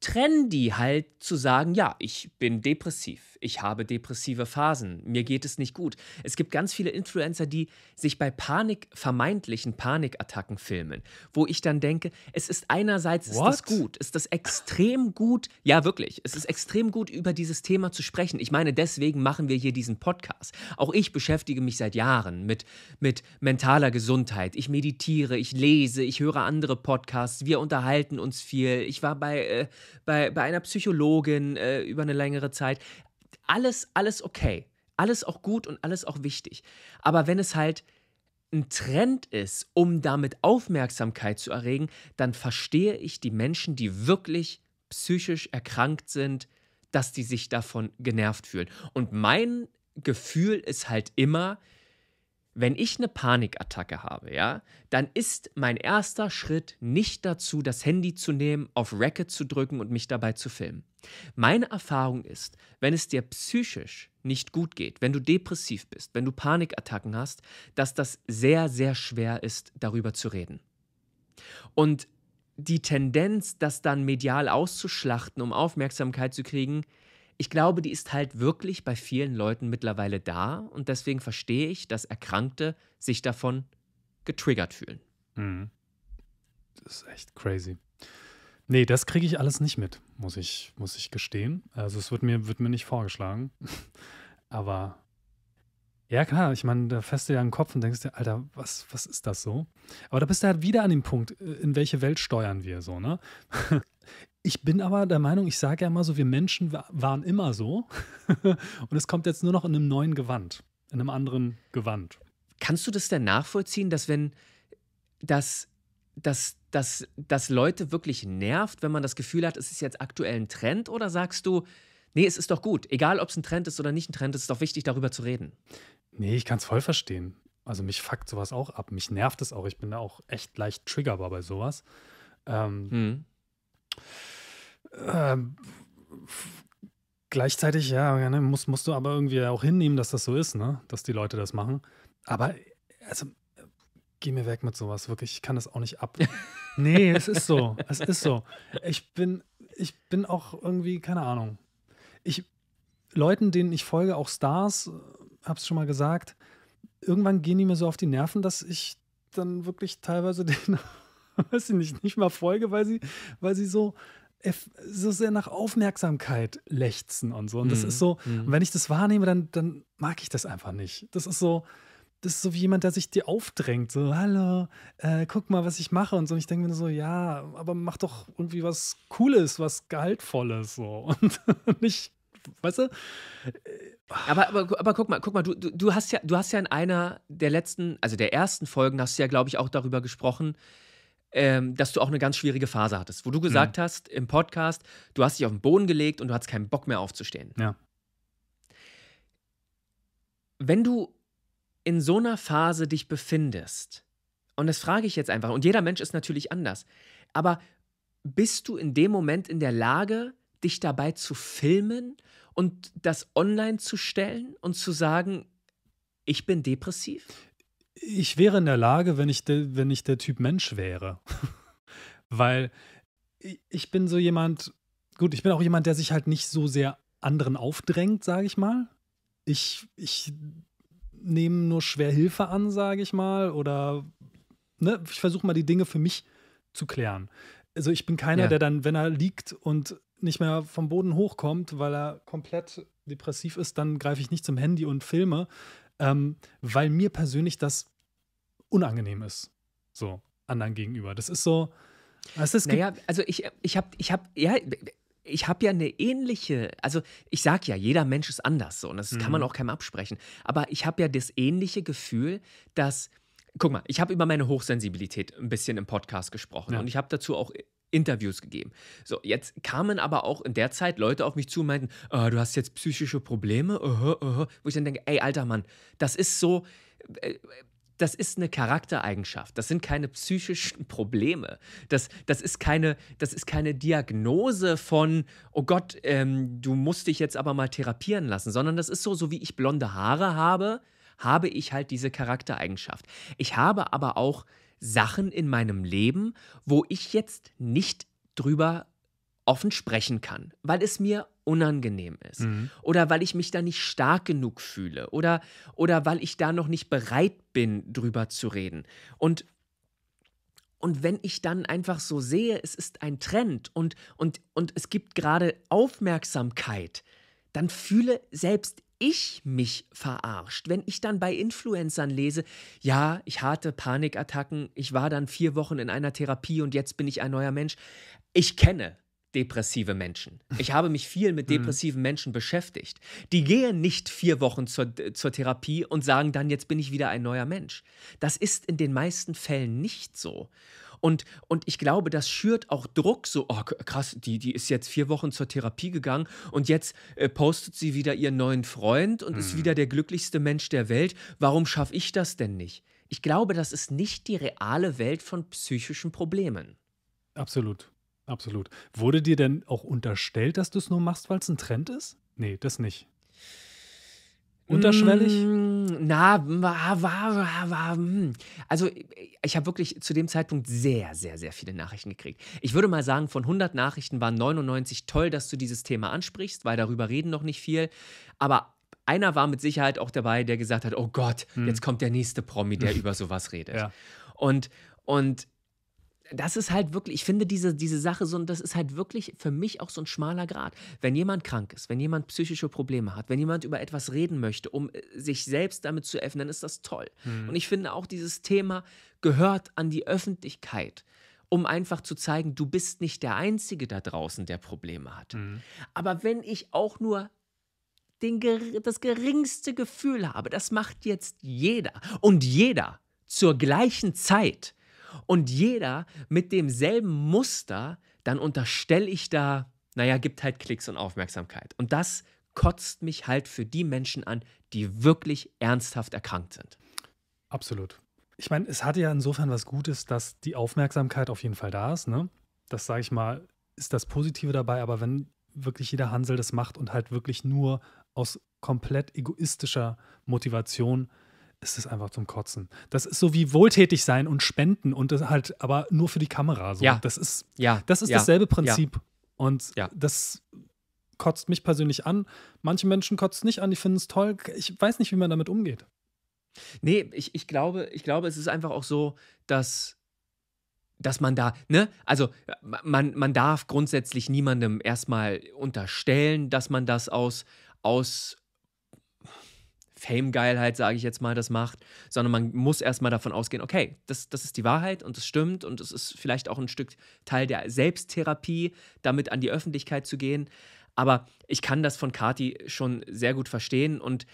Speaker 1: trendy halt zu sagen, ja, ich bin depressiv ich habe depressive Phasen, mir geht es nicht gut. Es gibt ganz viele Influencer, die sich bei Panik, vermeintlichen Panikattacken filmen, wo ich dann denke, es ist einerseits What? ist das gut, ist das extrem gut, ja wirklich, es ist extrem gut, über dieses Thema zu sprechen. Ich meine, deswegen machen wir hier diesen Podcast. Auch ich beschäftige mich seit Jahren mit, mit mentaler Gesundheit. Ich meditiere, ich lese, ich höre andere Podcasts, wir unterhalten uns viel. Ich war bei, äh, bei, bei einer Psychologin äh, über eine längere Zeit alles, alles okay. Alles auch gut und alles auch wichtig. Aber wenn es halt ein Trend ist, um damit Aufmerksamkeit zu erregen, dann verstehe ich die Menschen, die wirklich psychisch erkrankt sind, dass die sich davon genervt fühlen. Und mein Gefühl ist halt immer, wenn ich eine Panikattacke habe, ja, dann ist mein erster Schritt nicht dazu, das Handy zu nehmen, auf Racket zu drücken und mich dabei zu filmen. Meine Erfahrung ist, wenn es dir psychisch nicht gut geht, wenn du depressiv bist, wenn du Panikattacken hast, dass das sehr, sehr schwer ist, darüber zu reden. Und die Tendenz, das dann medial auszuschlachten, um Aufmerksamkeit zu kriegen, ich glaube, die ist halt wirklich bei vielen Leuten mittlerweile da und deswegen verstehe ich, dass Erkrankte sich davon getriggert fühlen.
Speaker 2: Mhm. Das ist echt crazy. Nee, das kriege ich alles nicht mit, muss ich, muss ich gestehen. Also es wird mir, wird mir nicht vorgeschlagen. Aber ja, klar, ich meine, da fährst du ja einen Kopf und denkst dir, Alter, was, was ist das so? Aber da bist du halt wieder an dem Punkt, äh, in welche Welt steuern wir so, ne? Ich bin aber der Meinung, ich sage ja immer so, wir Menschen waren immer so. und es kommt jetzt nur noch in einem neuen Gewand, in einem anderen Gewand. Kannst du das denn nachvollziehen,
Speaker 1: dass wenn das, das, das, das Leute wirklich nervt, wenn man das Gefühl hat, es ist jetzt aktuell ein Trend? Oder sagst du, nee, es ist doch gut, egal ob es ein Trend ist oder
Speaker 2: nicht ein Trend, es ist doch wichtig, darüber zu reden? Nee, ich kann es voll verstehen. Also mich fuckt sowas auch ab, mich nervt es auch. Ich bin da auch echt leicht triggerbar bei sowas. Ähm, mhm. Ähm, gleichzeitig, ja, ne, musst, musst du aber irgendwie auch hinnehmen, dass das so ist, ne? Dass die Leute das machen. Aber also, geh mir weg mit sowas, wirklich. Ich kann das auch nicht ab. nee, es ist so. Es ist so. Ich bin, ich bin auch irgendwie, keine Ahnung. Ich, Leuten, denen ich folge, auch Stars, hab's schon mal gesagt, irgendwann gehen die mir so auf die Nerven, dass ich dann wirklich teilweise denen, weiß ich nicht, nicht mal folge, weil sie, weil sie so, so sehr nach Aufmerksamkeit lechzen und so. Und das mhm. ist so, mhm. wenn ich das wahrnehme, dann, dann mag ich das einfach nicht. Das ist so, das ist so wie jemand, der sich dir aufdrängt, so, hallo, äh, guck mal, was ich mache und so. Und ich denke mir so, ja, aber mach doch irgendwie was Cooles, was Gehaltvolles, so. Und nicht, weißt du? Äh,
Speaker 1: aber, ah. aber, aber guck mal, guck mal, du, du, du hast ja, du hast ja in einer der letzten, also der ersten Folgen hast du ja, glaube ich, auch darüber gesprochen, ähm, dass du auch eine ganz schwierige Phase hattest, wo du mhm. gesagt mhm. hast im Podcast, du hast dich auf den Boden gelegt und du hast keinen Bock mehr aufzustehen. Ja. Wenn du in so einer Phase dich befindest, und das frage ich jetzt einfach, und jeder Mensch ist natürlich anders, aber bist du in dem Moment in der Lage, dich dabei zu filmen und das online zu stellen und zu sagen,
Speaker 2: ich bin depressiv? ich wäre in der Lage, wenn ich, de, wenn ich der Typ Mensch wäre. Weil ich bin so jemand, gut, ich bin auch jemand, der sich halt nicht so sehr anderen aufdrängt, sage ich mal. Ich, ich nehme nur schwer Hilfe an, sage ich mal, oder ne, ich versuche mal die Dinge für mich zu klären. Also ich bin keiner, ja. der dann, wenn er liegt und nicht mehr vom Boden hochkommt, weil er komplett depressiv ist, dann greife ich nicht zum Handy und filme, ähm, weil mir persönlich das unangenehm ist. So, anderen gegenüber. Das ist so. Was ist naja, also ich, ich habe,
Speaker 1: ich hab, ja, ich ja eine ähnliche, also ich sag ja, jeder Mensch ist anders so und das mhm. kann man mhm. auch keinem absprechen. Aber ich habe ja das ähnliche Gefühl, dass guck mal, ich habe über meine Hochsensibilität ein bisschen im Podcast gesprochen ja. und ich habe dazu auch Interviews gegeben. So, jetzt kamen aber auch in der Zeit Leute auf mich zu und meinten, oh, du hast jetzt psychische Probleme, uh -huh, uh -huh. wo ich dann denke, ey, alter Mann, das ist so, äh, das ist eine Charaktereigenschaft, das sind keine psychischen Probleme, das, das, ist, keine, das ist keine Diagnose von, oh Gott, ähm, du musst dich jetzt aber mal therapieren lassen, sondern das ist so, so wie ich blonde Haare habe, habe ich halt diese Charaktereigenschaft. Ich habe aber auch Sachen in meinem Leben, wo ich jetzt nicht drüber offen sprechen kann, weil es mir unangenehm ist mhm. oder weil ich mich da nicht stark genug fühle oder, oder weil ich da noch nicht bereit bin, drüber zu reden. Und, und wenn ich dann einfach so sehe, es ist ein Trend und, und, und es gibt gerade Aufmerksamkeit, dann fühle selbst ich mich verarscht, wenn ich dann bei Influencern lese, ja, ich hatte Panikattacken, ich war dann vier Wochen in einer Therapie und jetzt bin ich ein neuer Mensch. Ich kenne depressive Menschen. Ich habe mich viel mit hm. depressiven Menschen beschäftigt. Die gehen nicht vier Wochen zur, zur Therapie und sagen dann, jetzt bin ich wieder ein neuer Mensch. Das ist in den meisten Fällen nicht so. Und, und ich glaube, das schürt auch Druck, so, oh krass, die, die ist jetzt vier Wochen zur Therapie gegangen und jetzt äh, postet sie wieder ihren neuen Freund und mhm. ist wieder der glücklichste Mensch der Welt. Warum schaffe ich das denn nicht? Ich glaube, das ist
Speaker 2: nicht die reale Welt von psychischen Problemen. Absolut, absolut. Wurde dir denn auch unterstellt, dass du es nur machst, weil es ein Trend ist? Nee, das nicht. Unterschwellig?
Speaker 1: Mm, na, na, war, war, war. Hm. Also, ich habe wirklich zu dem Zeitpunkt sehr, sehr, sehr viele Nachrichten gekriegt. Ich würde mal sagen, von 100 Nachrichten waren 99 toll, dass du dieses Thema ansprichst, weil darüber reden noch nicht viel. Aber einer war mit Sicherheit auch dabei, der gesagt hat: Oh Gott, hm. jetzt kommt der nächste Promi, der über sowas redet. Ja. Und, und das ist halt wirklich, ich finde diese, diese Sache so, das ist halt wirklich für mich auch so ein schmaler Grad. Wenn jemand krank ist, wenn jemand psychische Probleme hat, wenn jemand über etwas reden möchte, um äh, sich selbst damit zu öffnen, dann ist das toll. Mhm. Und ich finde auch, dieses Thema gehört an die Öffentlichkeit, um einfach zu zeigen, du bist nicht der Einzige da draußen, der Probleme hat. Mhm. Aber wenn ich auch nur den, das geringste Gefühl habe, das macht jetzt jeder und jeder zur gleichen Zeit, und jeder mit demselben Muster, dann unterstelle ich da, naja, gibt halt Klicks und Aufmerksamkeit. Und das kotzt mich halt für die Menschen an, die wirklich ernsthaft erkrankt sind.
Speaker 2: Absolut. Ich meine, es hat ja insofern was Gutes, dass die Aufmerksamkeit auf jeden Fall da ist. Ne? Das sage ich mal, ist das Positive dabei. Aber wenn wirklich jeder Hansel das macht und halt wirklich nur aus komplett egoistischer Motivation ist es einfach zum Kotzen. Das ist so wie wohltätig sein und spenden und das halt, aber nur für die Kamera. So. Ja. Das ist, ja. das ist ja. dasselbe Prinzip. Ja. Und das kotzt mich persönlich an. Manche Menschen kotzt nicht an, die finden es toll. Ich weiß nicht, wie man damit umgeht. Nee, ich, ich, glaube, ich glaube, es ist einfach auch
Speaker 1: so, dass, dass man da, ne, also man, man darf grundsätzlich niemandem erstmal unterstellen, dass man das aus, aus Fame-Geilheit, sage ich jetzt mal, das macht, sondern man muss erstmal davon ausgehen, okay, das, das ist die Wahrheit und das stimmt und es ist vielleicht auch ein Stück Teil der Selbsttherapie, damit an die Öffentlichkeit zu gehen. Aber ich kann das von Kati schon sehr gut verstehen und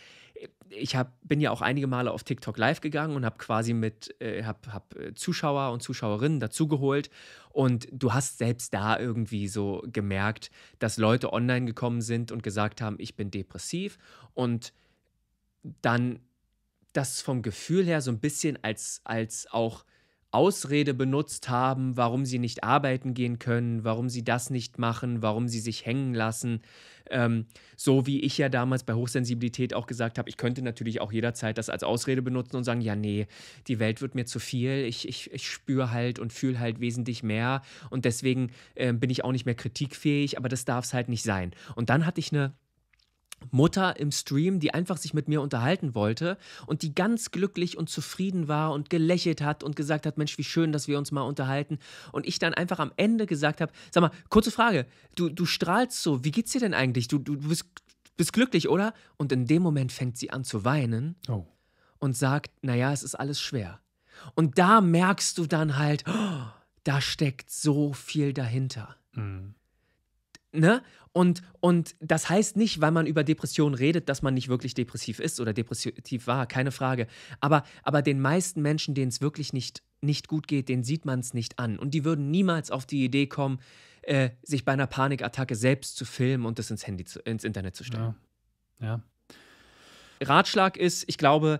Speaker 1: ich hab, bin ja auch einige Male auf TikTok live gegangen und habe quasi mit äh, hab, hab äh, Zuschauer und Zuschauerinnen dazugeholt. Und du hast selbst da irgendwie so gemerkt, dass Leute online gekommen sind und gesagt haben, ich bin depressiv. Und dann das vom Gefühl her so ein bisschen als, als auch Ausrede benutzt haben, warum sie nicht arbeiten gehen können, warum sie das nicht machen, warum sie sich hängen lassen. Ähm, so wie ich ja damals bei Hochsensibilität auch gesagt habe, ich könnte natürlich auch jederzeit das als Ausrede benutzen und sagen, ja, nee, die Welt wird mir zu viel, ich, ich, ich spüre halt und fühle halt wesentlich mehr und deswegen äh, bin ich auch nicht mehr kritikfähig, aber das darf es halt nicht sein. Und dann hatte ich eine Mutter im Stream, die einfach sich mit mir unterhalten wollte und die ganz glücklich und zufrieden war und gelächelt hat und gesagt hat, Mensch, wie schön, dass wir uns mal unterhalten. Und ich dann einfach am Ende gesagt habe, sag mal, kurze Frage, du, du strahlst so, wie geht's dir denn eigentlich? Du, du, bist, bist glücklich, oder? Und in dem Moment fängt sie an zu weinen oh. und sagt, naja, es ist alles schwer. Und da merkst du dann halt, oh, da steckt so viel dahinter. Mhm. Ne? Und, und das heißt nicht, weil man über Depressionen redet, dass man nicht wirklich depressiv ist oder depressiv war, keine Frage. Aber, aber den meisten Menschen, denen es wirklich nicht, nicht gut geht, den sieht man es nicht an. Und die würden niemals auf die Idee kommen, äh, sich bei einer Panikattacke selbst zu filmen und das ins, Handy zu, ins Internet zu stellen. ja. ja. Ratschlag ist, ich glaube,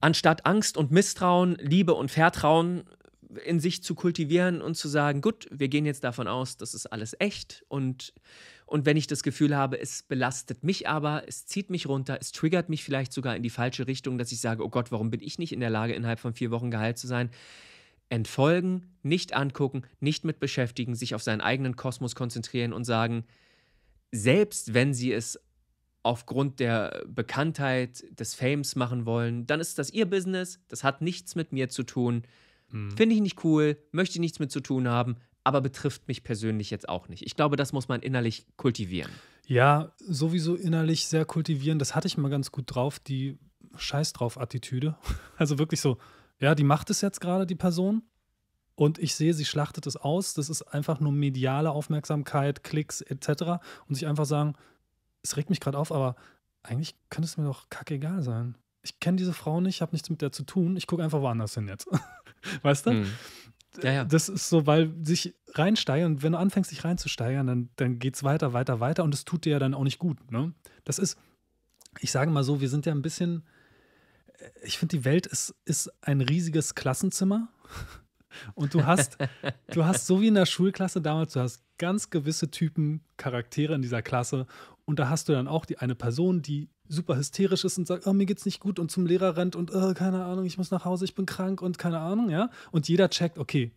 Speaker 1: anstatt Angst und Misstrauen, Liebe und Vertrauen in sich zu kultivieren und zu sagen, gut, wir gehen jetzt davon aus, das ist alles echt und, und wenn ich das Gefühl habe, es belastet mich aber, es zieht mich runter, es triggert mich vielleicht sogar in die falsche Richtung, dass ich sage, oh Gott, warum bin ich nicht in der Lage, innerhalb von vier Wochen geheilt zu sein? Entfolgen, nicht angucken, nicht mit beschäftigen, sich auf seinen eigenen Kosmos konzentrieren und sagen, selbst wenn sie es aufgrund der Bekanntheit, des Fames machen wollen, dann ist das ihr Business, das hat nichts mit mir zu tun Mhm. Finde ich nicht cool, möchte nichts mit zu tun haben, aber betrifft mich persönlich jetzt auch nicht. Ich glaube, das muss man innerlich kultivieren.
Speaker 2: Ja, sowieso innerlich sehr kultivieren. Das hatte ich mal ganz gut drauf, die Scheiß drauf Attitüde. Also wirklich so, ja, die macht es jetzt gerade, die Person. Und ich sehe, sie schlachtet es aus. Das ist einfach nur mediale Aufmerksamkeit, Klicks etc. Und sich einfach sagen, es regt mich gerade auf, aber eigentlich könnte es mir doch kackegal sein. Ich kenne diese Frau nicht, habe nichts mit der zu tun. Ich gucke einfach woanders hin jetzt. Weißt du? Mhm. Ja, ja. Das ist so, weil sich reinsteigern, wenn du anfängst, dich reinzusteigern, dann, dann geht es weiter, weiter, weiter und es tut dir ja dann auch nicht gut. Ne? Das ist, ich sage mal so, wir sind ja ein bisschen, äh, ich finde, die Welt ist, ist ein riesiges Klassenzimmer. Und du hast, du hast so wie in der Schulklasse damals, du hast ganz gewisse Typen Charaktere in dieser Klasse und da hast du dann auch die eine Person, die super hysterisch ist und sagt, oh, mir geht's nicht gut und zum Lehrer rennt und oh, keine Ahnung, ich muss nach Hause, ich bin krank und keine Ahnung, ja. Und jeder checkt, okay,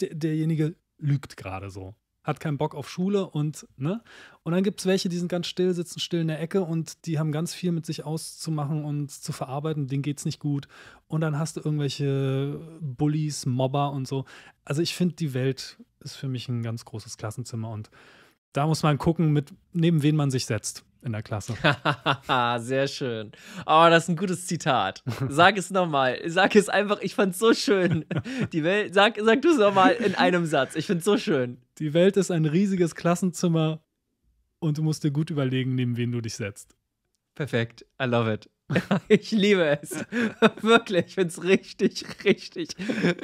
Speaker 2: der, derjenige lügt gerade so. Hat keinen Bock auf Schule und, ne? Und dann gibt's welche, die sind ganz still, sitzen still in der Ecke und die haben ganz viel mit sich auszumachen und zu verarbeiten, denen geht's nicht gut. Und dann hast du irgendwelche Bullies, Mobber und so. Also ich finde, die Welt ist für mich ein ganz großes Klassenzimmer und da muss man gucken, mit, neben wen man sich setzt in der Klasse.
Speaker 1: Sehr schön. oh, das ist ein gutes Zitat. Sag es nochmal. Sag es einfach, ich
Speaker 2: fand es so schön. Die Welt, sag, sag du es nochmal in einem Satz. Ich finde es so schön. Die Welt ist ein riesiges Klassenzimmer und du musst dir gut überlegen, neben wen du dich setzt.
Speaker 1: Perfekt. I love it.
Speaker 2: Ich liebe es. Wirklich, ich finde es richtig,
Speaker 1: richtig,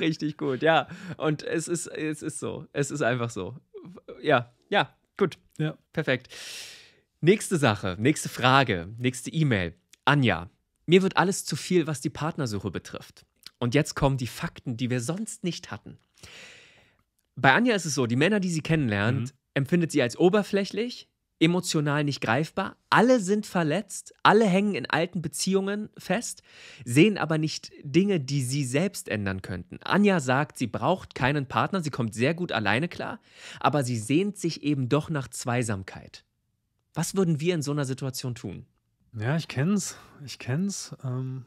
Speaker 1: richtig gut. Ja, und es ist, es ist so. Es ist einfach so. Ja, ja, Gut. Ja. Perfekt. Nächste Sache, nächste Frage, nächste E-Mail. Anja, mir wird alles zu viel, was die Partnersuche betrifft. Und jetzt kommen die Fakten, die wir sonst nicht hatten. Bei Anja ist es so, die Männer, die sie kennenlernt, mhm. empfindet sie als oberflächlich, emotional nicht greifbar. Alle sind verletzt, alle hängen in alten Beziehungen fest, sehen aber nicht Dinge, die sie selbst ändern könnten. Anja sagt, sie braucht keinen Partner, sie kommt sehr gut alleine klar, aber sie sehnt sich eben doch nach Zweisamkeit. Was würden wir in so einer Situation tun?
Speaker 2: Ja, ich kenn's. Ich kenn's. Ähm,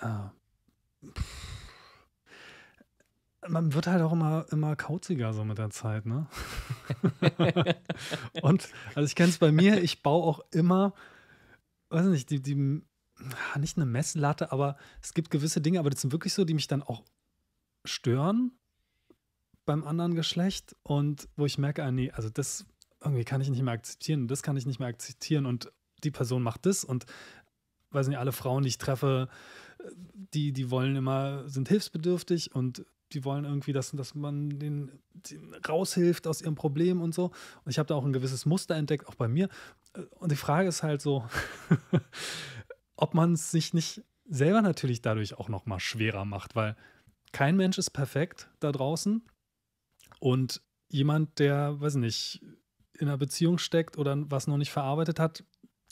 Speaker 2: ah. Pff man wird halt auch immer, immer kauziger so mit der Zeit, ne? und also ich kenne es bei mir, ich baue auch immer, weiß nicht, die, die, ah, nicht eine Messlatte, aber es gibt gewisse Dinge, aber das sind wirklich so, die mich dann auch stören beim anderen Geschlecht und wo ich merke, ah, nee, also das irgendwie kann ich nicht mehr akzeptieren, das kann ich nicht mehr akzeptieren und die Person macht das und weiß nicht, alle Frauen, die ich treffe, äh, die, die wollen immer, sind hilfsbedürftig und die wollen irgendwie, dass, dass man den, den raushilft aus ihrem Problem und so. Und ich habe da auch ein gewisses Muster entdeckt, auch bei mir. Und die Frage ist halt so, ob man es sich nicht selber natürlich dadurch auch noch mal schwerer macht, weil kein Mensch ist perfekt da draußen. Und jemand, der, weiß nicht, in einer Beziehung steckt oder was noch nicht verarbeitet hat,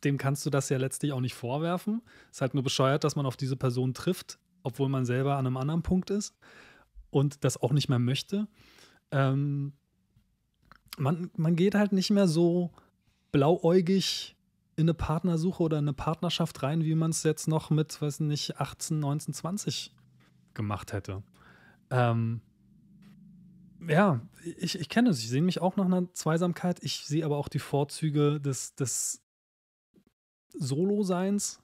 Speaker 2: dem kannst du das ja letztlich auch nicht vorwerfen. Es Ist halt nur bescheuert, dass man auf diese Person trifft, obwohl man selber an einem anderen Punkt ist und das auch nicht mehr möchte. Ähm, man, man geht halt nicht mehr so blauäugig in eine Partnersuche oder in eine Partnerschaft rein, wie man es jetzt noch mit, weiß nicht, 18, 19, 20 gemacht hätte. Ähm, ja, ich, ich kenne es. Ich sehe mich auch nach einer Zweisamkeit. Ich sehe aber auch die Vorzüge des, des Solo-Seins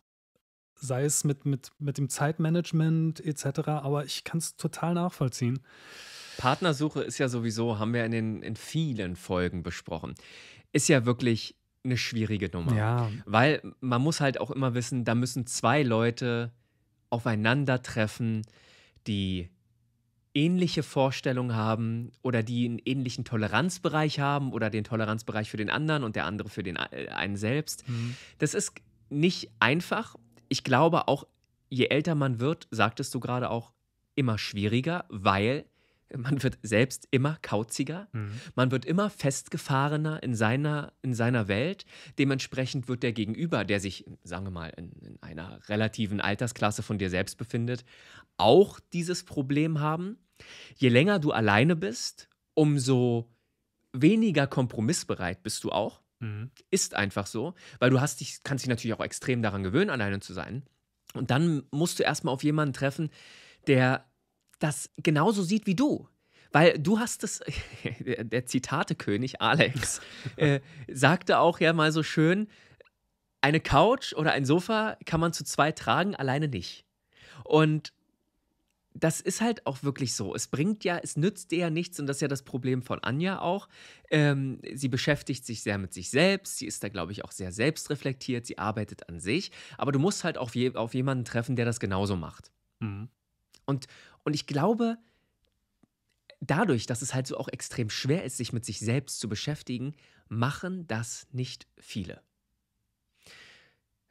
Speaker 2: sei es mit, mit, mit dem Zeitmanagement etc., aber ich kann es total nachvollziehen.
Speaker 1: Partnersuche ist ja sowieso, haben wir in, den, in vielen Folgen besprochen, ist ja wirklich eine schwierige Nummer. Ja. Weil man muss halt auch immer wissen, da müssen zwei Leute aufeinandertreffen, die ähnliche Vorstellungen haben oder die einen ähnlichen Toleranzbereich haben oder den Toleranzbereich für den anderen und der andere für den äh, einen selbst. Mhm. Das ist nicht einfach ich glaube auch, je älter man wird, sagtest du gerade auch, immer schwieriger, weil man wird selbst immer kauziger, mhm. man wird immer festgefahrener in seiner, in seiner Welt. Dementsprechend wird der Gegenüber, der sich, sagen wir mal, in, in einer relativen Altersklasse von dir selbst befindet, auch dieses Problem haben. Je länger du alleine bist, umso weniger kompromissbereit bist du auch. Mhm. Ist einfach so, weil du hast dich, kannst dich natürlich auch extrem daran gewöhnen, alleine zu sein. Und dann musst du erstmal auf jemanden treffen, der das genauso sieht wie du. Weil du hast es, der Zitatekönig Alex äh, sagte auch ja mal so schön, eine Couch oder ein Sofa kann man zu zwei tragen, alleine nicht. Und das ist halt auch wirklich so. Es bringt ja, es nützt dir ja nichts und das ist ja das Problem von Anja auch. Ähm, sie beschäftigt sich sehr mit sich selbst, sie ist da, glaube ich, auch sehr selbstreflektiert, sie arbeitet an sich, aber du musst halt auf, je, auf jemanden treffen, der das genauso macht. Mhm. Und, und ich glaube, dadurch, dass es halt so auch extrem schwer ist, sich mit sich selbst zu beschäftigen, machen das nicht viele.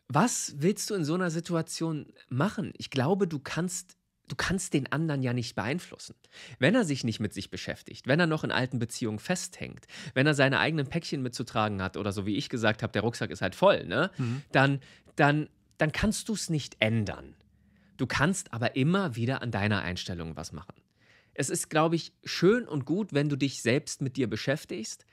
Speaker 1: Was willst du in so einer Situation machen? Ich glaube, du kannst du kannst den anderen ja nicht beeinflussen. Wenn er sich nicht mit sich beschäftigt, wenn er noch in alten Beziehungen festhängt, wenn er seine eigenen Päckchen mitzutragen hat oder so wie ich gesagt habe, der Rucksack ist halt voll, ne? Mhm. Dann, dann, dann kannst du es nicht ändern. Du kannst aber immer wieder an deiner Einstellung was machen. Es ist, glaube ich, schön und gut, wenn du dich selbst mit dir beschäftigst,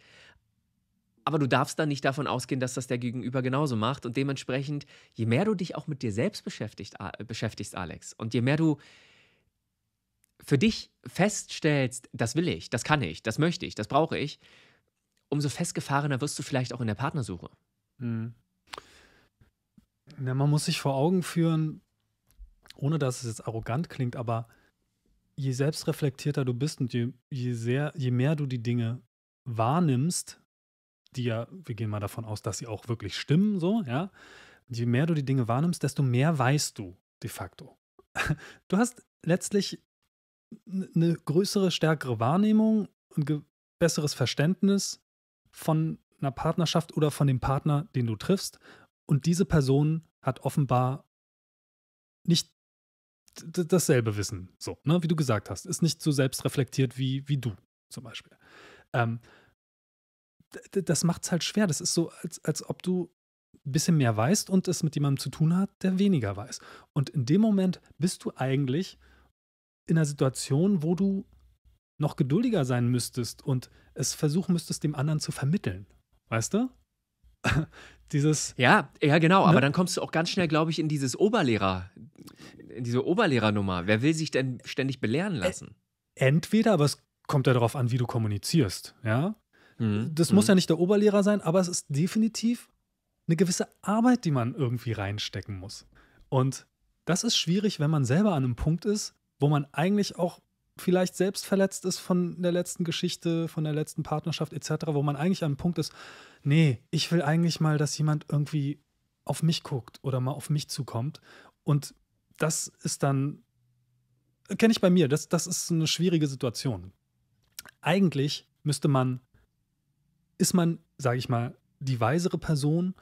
Speaker 1: aber du darfst dann nicht davon ausgehen, dass das der Gegenüber genauso macht. Und dementsprechend, je mehr du dich auch mit dir selbst äh, beschäftigst, Alex, und je mehr du für dich feststellst, das will ich, das kann ich, das möchte ich, das brauche ich, umso festgefahrener wirst du vielleicht auch in der Partnersuche.
Speaker 2: Mhm. Ja, man muss sich vor Augen führen, ohne dass es jetzt arrogant klingt, aber je selbstreflektierter du bist und je, je, sehr, je mehr du die Dinge wahrnimmst, die ja, wir gehen mal davon aus, dass sie auch wirklich stimmen, so, ja. Je mehr du die Dinge wahrnimmst, desto mehr weißt du de facto. Du hast letztlich eine größere, stärkere Wahrnehmung und besseres Verständnis von einer Partnerschaft oder von dem Partner, den du triffst. Und diese Person hat offenbar nicht dasselbe Wissen, so, ne? wie du gesagt hast, ist nicht so selbstreflektiert wie, wie du zum Beispiel. Ähm, das macht es halt schwer. Das ist so, als, als ob du ein bisschen mehr weißt und es mit jemandem zu tun hat, der weniger weiß. Und in dem Moment bist du eigentlich in einer Situation, wo du noch geduldiger sein müsstest und es versuchen müsstest, dem anderen zu vermitteln. Weißt du? dieses. Ja, ja, genau. Ne? Aber dann
Speaker 1: kommst du auch ganz schnell, glaube ich, in dieses Oberlehrer, in diese Oberlehrernummer.
Speaker 2: Wer will sich denn ständig belehren lassen? Entweder, aber es kommt ja darauf an, wie du kommunizierst. Ja, Mhm. Das mhm. muss ja nicht der Oberlehrer sein, aber es ist definitiv eine gewisse Arbeit, die man irgendwie reinstecken muss. Und das ist schwierig, wenn man selber an einem Punkt ist, wo man eigentlich auch vielleicht selbst verletzt ist von der letzten Geschichte, von der letzten Partnerschaft etc., wo man eigentlich an einem Punkt ist, nee, ich will eigentlich mal, dass jemand irgendwie auf mich guckt oder mal auf mich zukommt. Und das ist dann, kenne ich bei mir, das, das ist eine schwierige Situation. Eigentlich müsste man ist man, sage ich mal, die weisere Person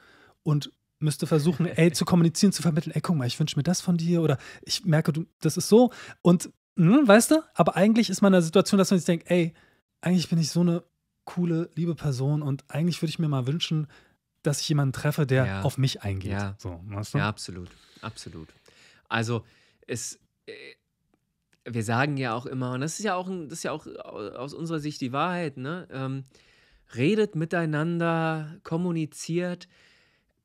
Speaker 2: und müsste versuchen, ey, zu kommunizieren, zu vermitteln, ey, guck mal, ich wünsche mir das von dir oder ich merke, du, das ist so. Und, mh, hm, weißt du, aber eigentlich ist man in der Situation, dass man sich denkt, ey, eigentlich bin ich so eine coole, liebe Person und eigentlich würde ich mir mal wünschen, dass ich jemanden treffe, der ja. auf mich eingeht. Ja, so, weißt du? ja
Speaker 1: absolut, absolut. Also, es. Äh, wir sagen ja auch immer, und das ist ja auch, das ist ja auch aus unserer Sicht die Wahrheit, ne? Ähm, redet miteinander, kommuniziert.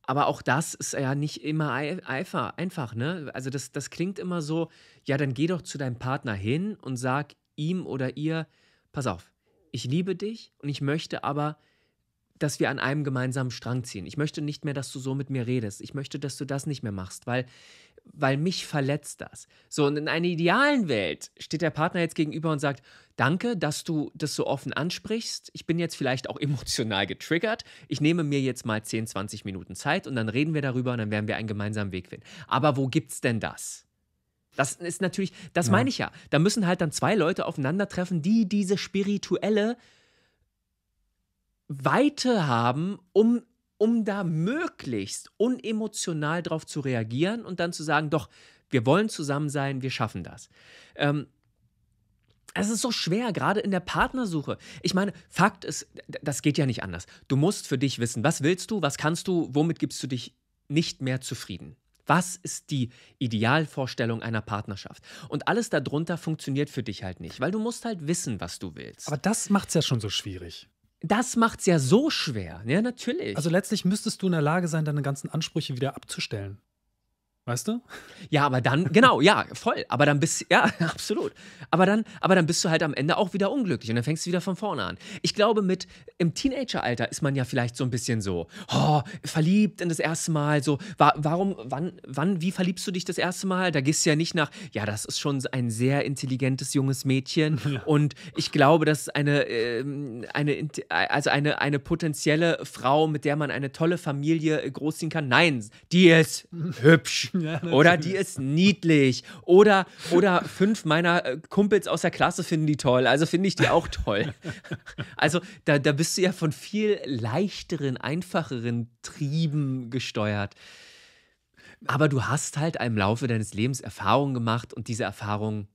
Speaker 1: Aber auch das ist ja nicht immer einfach, einfach, ne? Also das, das klingt immer so, ja, dann geh doch zu deinem Partner hin und sag ihm oder ihr, pass auf, ich liebe dich und ich möchte aber, dass wir an einem gemeinsamen Strang ziehen. Ich möchte nicht mehr, dass du so mit mir redest. Ich möchte, dass du das nicht mehr machst, weil weil mich verletzt das. So, und in einer idealen Welt steht der Partner jetzt gegenüber und sagt, danke, dass du das so offen ansprichst. Ich bin jetzt vielleicht auch emotional getriggert. Ich nehme mir jetzt mal 10, 20 Minuten Zeit und dann reden wir darüber und dann werden wir einen gemeinsamen Weg finden. Aber wo gibt's denn das? Das ist natürlich, das ja. meine ich ja. Da müssen halt dann zwei Leute aufeinandertreffen, die diese spirituelle Weite haben, um um da möglichst unemotional drauf zu reagieren und dann zu sagen, doch, wir wollen zusammen sein, wir schaffen das. Ähm, es ist so schwer, gerade in der Partnersuche. Ich meine, Fakt ist, das geht ja nicht anders. Du musst für dich wissen, was willst du, was kannst du, womit gibst du dich nicht mehr zufrieden. Was ist die Idealvorstellung einer Partnerschaft? Und alles darunter funktioniert für dich halt nicht, weil du musst halt wissen, was du willst.
Speaker 2: Aber das macht es ja schon so schwierig. Das macht es ja so schwer. Ja, natürlich. Also letztlich müsstest du in der Lage sein, deine ganzen Ansprüche wieder abzustellen.
Speaker 1: Weißt du? Ja, aber dann, genau, ja, voll. Aber dann bist ja, absolut. Aber dann, aber dann bist du halt am Ende auch wieder unglücklich und dann fängst du wieder von vorne an. Ich glaube, mit im Teenageralter ist man ja vielleicht so ein bisschen so, oh, verliebt in das erste Mal, so, wa warum, wann, wann, wie verliebst du dich das erste Mal? Da gehst du ja nicht nach, ja, das ist schon ein sehr intelligentes junges Mädchen und ich glaube, das ist eine, äh, eine, also eine, eine potenzielle Frau, mit der man eine tolle Familie großziehen kann. Nein, die ist hübsch. oder die ist niedlich. Oder, oder fünf meiner äh, Kumpels aus der Klasse finden die toll. Also finde ich die auch toll. Also da, da bist du ja von viel leichteren, einfacheren Trieben gesteuert. Aber du hast halt im Laufe deines Lebens Erfahrungen gemacht und diese Erfahrungen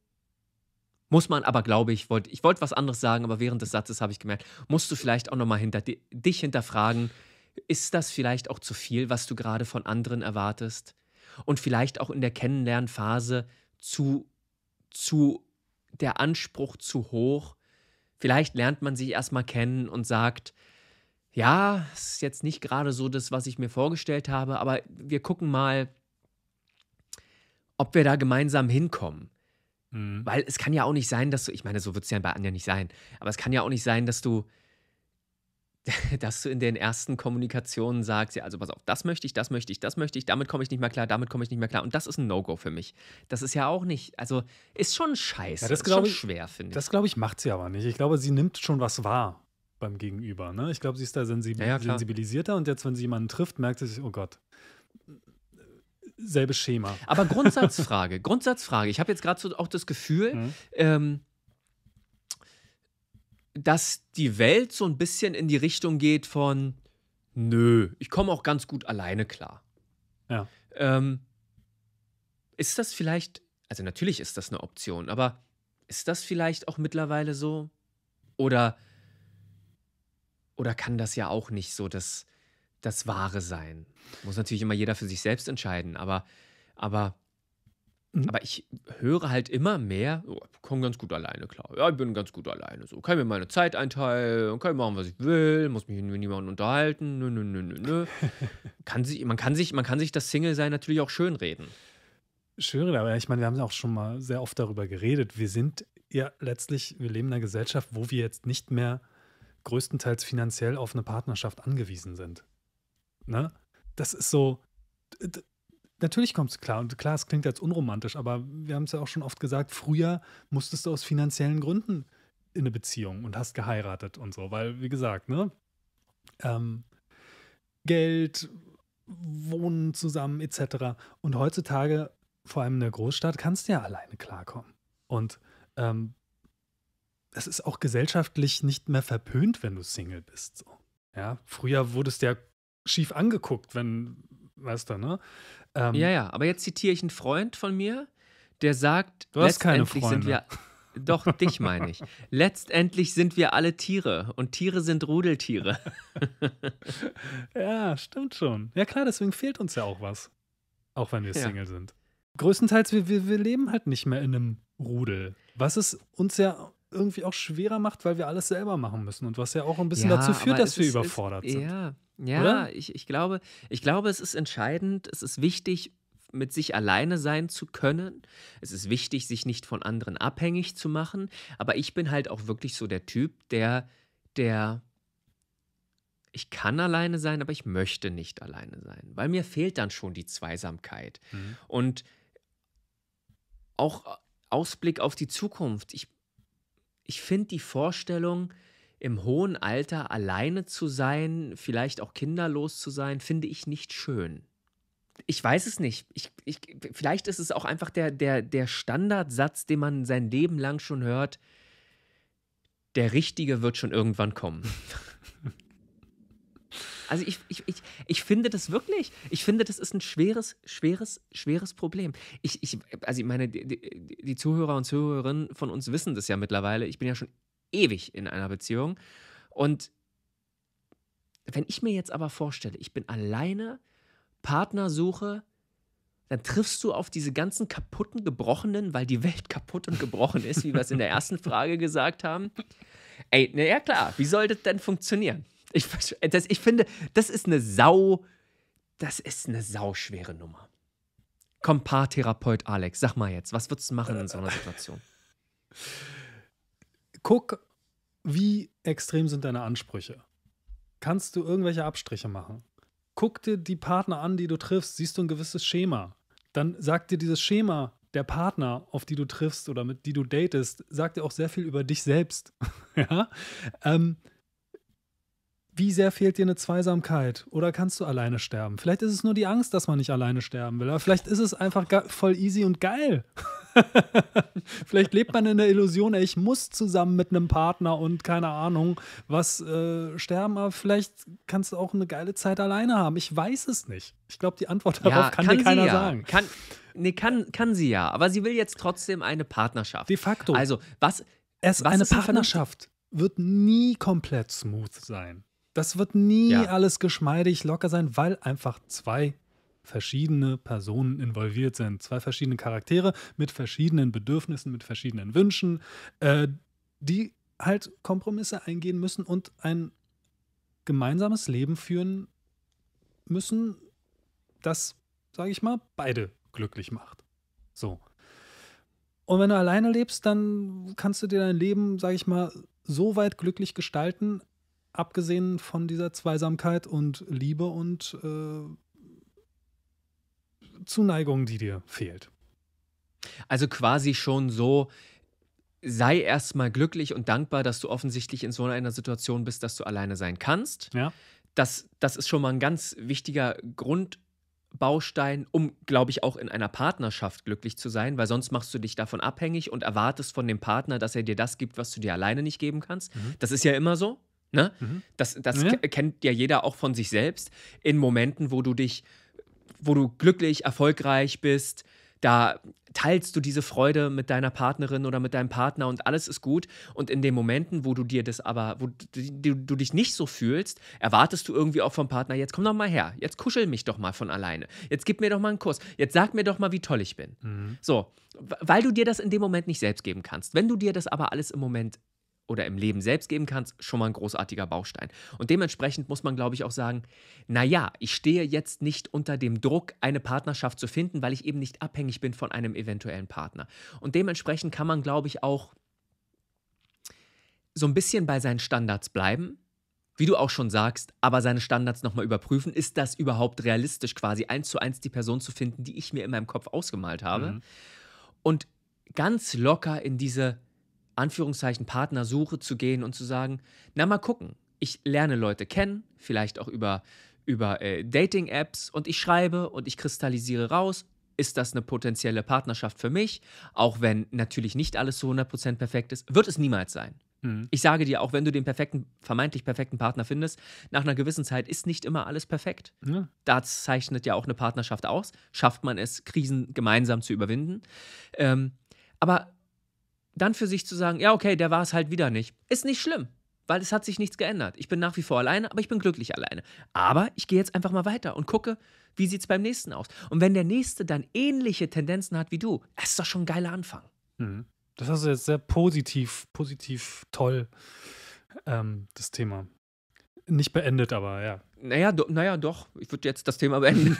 Speaker 1: muss man aber, glaube ich, wollt, ich wollte was anderes sagen, aber während des Satzes habe ich gemerkt, musst du vielleicht auch nochmal hinter, dich hinterfragen, ist das vielleicht auch zu viel, was du gerade von anderen erwartest? und vielleicht auch in der Kennenlernphase zu, zu der Anspruch zu hoch. Vielleicht lernt man sich erstmal kennen und sagt, ja, ist jetzt nicht gerade so das, was ich mir vorgestellt habe, aber wir gucken mal, ob wir da gemeinsam hinkommen. Mhm. Weil es kann ja auch nicht sein, dass du, ich meine, so wird es ja bei Anja nicht sein, aber es kann ja auch nicht sein, dass du dass du in den ersten Kommunikationen sagst, ja, also pass auf, das möchte ich, das möchte ich, das möchte ich, damit komme ich nicht mehr klar, damit komme ich nicht mehr klar. Und das ist ein No-Go für mich. Das ist ja auch nicht, also ist schon scheiße. Ja, das ist schon ich, schwer, finde ich. Das,
Speaker 2: glaube ich, macht sie aber nicht. Ich glaube, sie nimmt schon was wahr beim Gegenüber. Ne? Ich glaube, sie ist da sensibil ja, ja, sensibilisierter und jetzt, wenn sie jemanden trifft, merkt sie sich, oh Gott, selbes Schema. Aber
Speaker 1: Grundsatzfrage, Grundsatzfrage. Ich habe jetzt gerade so auch das Gefühl, mhm. ähm, dass die Welt so ein bisschen in die Richtung geht von, nö, ich komme auch ganz gut alleine klar. Ja. Ähm, ist das vielleicht, also natürlich ist das eine Option, aber ist das vielleicht auch mittlerweile so? Oder, oder kann das ja auch nicht so das, das Wahre sein? Muss natürlich immer jeder für sich selbst entscheiden, aber, aber Mhm. Aber ich höre halt immer mehr, oh, komm ganz gut alleine klar. Ja, ich bin ganz gut alleine. So, kann mir meine Zeit einteilen, kann ich machen, was ich will, muss mich mit niemandem unterhalten. Nö, nö, nö, nö, kann sich, man, kann sich, man kann sich das Single-Sein natürlich auch schönreden.
Speaker 2: Schönreden, aber ich meine, wir haben ja auch schon mal sehr oft darüber geredet. Wir sind ja letztlich, wir leben in einer Gesellschaft, wo wir jetzt nicht mehr größtenteils finanziell auf eine Partnerschaft angewiesen sind. Ne? Das ist so, Natürlich kommt es klar. Und klar, es klingt jetzt unromantisch, aber wir haben es ja auch schon oft gesagt, früher musstest du aus finanziellen Gründen in eine Beziehung und hast geheiratet und so. Weil, wie gesagt, ne? Ähm, Geld, Wohnen zusammen etc. Und heutzutage, vor allem in der Großstadt, kannst du ja alleine klarkommen. Und ähm, es ist auch gesellschaftlich nicht mehr verpönt, wenn du Single bist. So. Ja, früher wurdest du ja schief angeguckt, wenn, weißt du, ne? Ähm, ja, ja, aber jetzt zitiere ich einen Freund von mir, der sagt, du hast keine Freunde. sind wir.
Speaker 1: Doch, dich meine ich. Letztendlich sind wir alle Tiere und Tiere
Speaker 2: sind Rudeltiere. ja, stimmt schon. Ja, klar, deswegen fehlt uns ja auch was. Auch wenn wir ja. Single sind. Größtenteils, wir, wir, wir leben halt nicht mehr in einem Rudel. Was es uns ja irgendwie auch schwerer macht, weil wir alles selber machen müssen und was ja auch ein bisschen ja, dazu führt, dass wir überfordert ist, sind. Ja, ja
Speaker 1: ich, ich, glaube, ich glaube, es ist entscheidend, es ist wichtig, mit sich alleine sein zu können. Es ist wichtig, sich nicht von anderen abhängig zu machen. Aber ich bin halt auch wirklich so der Typ, der, der, ich kann alleine sein, aber ich möchte nicht alleine sein, weil mir fehlt dann schon die Zweisamkeit. Mhm. Und auch Ausblick auf die Zukunft. Ich ich finde die Vorstellung, im hohen Alter alleine zu sein, vielleicht auch kinderlos zu sein, finde ich nicht schön. Ich weiß es nicht. Ich, ich, vielleicht ist es auch einfach der, der, der Standardsatz, den man sein Leben lang schon hört. Der Richtige wird schon irgendwann kommen. Also ich, ich, ich, ich finde das wirklich, ich finde, das ist ein schweres, schweres, schweres Problem. Ich, ich, also ich meine, die, die Zuhörer und Zuhörerinnen von uns wissen das ja mittlerweile. Ich bin ja schon ewig in einer Beziehung. Und wenn ich mir jetzt aber vorstelle, ich bin alleine, Partnersuche, dann triffst du auf diese ganzen kaputten, gebrochenen, weil die Welt kaputt und gebrochen ist, wie wir es in der ersten Frage gesagt haben. Ey, naja, klar, wie soll das denn funktionieren? Ich, das, ich finde, das ist eine Sau, das ist eine sauschwere Nummer. Komm, Paartherapeut Alex, sag mal jetzt, was würdest du machen in so einer
Speaker 2: Situation? Guck, wie extrem sind deine Ansprüche? Kannst du irgendwelche Abstriche machen? Guck dir die Partner an, die du triffst, siehst du ein gewisses Schema. Dann sagt dir dieses Schema der Partner, auf die du triffst oder mit die du datest, sagt dir auch sehr viel über dich selbst. ja? Ähm, wie sehr fehlt dir eine Zweisamkeit? Oder kannst du alleine sterben? Vielleicht ist es nur die Angst, dass man nicht alleine sterben will. Aber vielleicht ist es einfach voll easy und geil. vielleicht lebt man in der Illusion, ey, ich muss zusammen mit einem Partner und keine Ahnung was äh, sterben. Aber vielleicht kannst du auch eine geile Zeit alleine haben. Ich weiß es nicht. Ich glaube, die Antwort darauf ja, kann, kann dir keiner ja. sagen.
Speaker 1: Kann, nee, kann, kann sie ja. Aber sie will jetzt trotzdem eine Partnerschaft. De facto. Also, was. Es, was eine Partnerschaft
Speaker 2: wird nie komplett smooth sein. Das wird nie ja. alles geschmeidig locker sein, weil einfach zwei verschiedene Personen involviert sind. Zwei verschiedene Charaktere mit verschiedenen Bedürfnissen, mit verschiedenen Wünschen, äh, die halt Kompromisse eingehen müssen und ein gemeinsames Leben führen müssen, das, sage ich mal, beide glücklich macht. So. Und wenn du alleine lebst, dann kannst du dir dein Leben, sage ich mal, so weit glücklich gestalten, abgesehen von dieser Zweisamkeit und Liebe und äh, Zuneigung, die dir fehlt.
Speaker 1: Also quasi schon so, sei erstmal glücklich und dankbar, dass du offensichtlich in so einer Situation bist, dass du alleine sein kannst. Ja. Das, das ist schon mal ein ganz wichtiger Grundbaustein, um, glaube ich, auch in einer Partnerschaft glücklich zu sein, weil sonst machst du dich davon abhängig und erwartest von dem Partner, dass er dir das gibt, was du dir alleine nicht geben kannst. Mhm. Das ist ja immer so. Ne? Mhm. Das, das ja. kennt ja jeder auch von sich selbst. In Momenten, wo du dich, wo du glücklich, erfolgreich bist, da teilst du diese Freude mit deiner Partnerin oder mit deinem Partner und alles ist gut. Und in den Momenten, wo du dir das aber, wo du, du dich nicht so fühlst, erwartest du irgendwie auch vom Partner, jetzt komm doch mal her, jetzt kuschel mich doch mal von alleine, jetzt gib mir doch mal einen Kuss, jetzt sag mir doch mal, wie toll ich bin. Mhm. So, weil du dir das in dem Moment nicht selbst geben kannst. Wenn du dir das aber alles im Moment oder im Leben selbst geben kannst, schon mal ein großartiger Baustein. Und dementsprechend muss man, glaube ich, auch sagen, naja, ich stehe jetzt nicht unter dem Druck, eine Partnerschaft zu finden, weil ich eben nicht abhängig bin von einem eventuellen Partner. Und dementsprechend kann man, glaube ich, auch so ein bisschen bei seinen Standards bleiben, wie du auch schon sagst, aber seine Standards nochmal überprüfen. Ist das überhaupt realistisch, quasi eins zu eins die Person zu finden, die ich mir in meinem Kopf ausgemalt habe? Mhm. Und ganz locker in diese Anführungszeichen Partnersuche zu gehen und zu sagen, na mal gucken, ich lerne Leute kennen, vielleicht auch über, über äh, Dating-Apps und ich schreibe und ich kristallisiere raus, ist das eine potenzielle Partnerschaft für mich, auch wenn natürlich nicht alles zu 100% perfekt ist, wird es niemals sein. Mhm. Ich sage dir, auch wenn du den perfekten, vermeintlich perfekten Partner findest, nach einer gewissen Zeit ist nicht immer alles perfekt. Mhm. Das zeichnet ja auch eine Partnerschaft aus. Schafft man es, Krisen gemeinsam zu überwinden. Ähm, aber dann für sich zu sagen, ja, okay, der war es halt wieder nicht, ist nicht schlimm, weil es hat sich nichts geändert. Ich bin nach wie vor alleine, aber ich bin glücklich alleine. Aber ich gehe jetzt einfach mal weiter und gucke, wie sieht es beim nächsten aus. Und wenn der nächste dann ähnliche Tendenzen hat wie du, ist doch schon ein geiler Anfang.
Speaker 2: Mhm. Das hast du jetzt sehr positiv, positiv toll, ähm, das Thema. Nicht beendet, aber ja. Naja, do, naja doch. Ich würde jetzt das Thema beenden.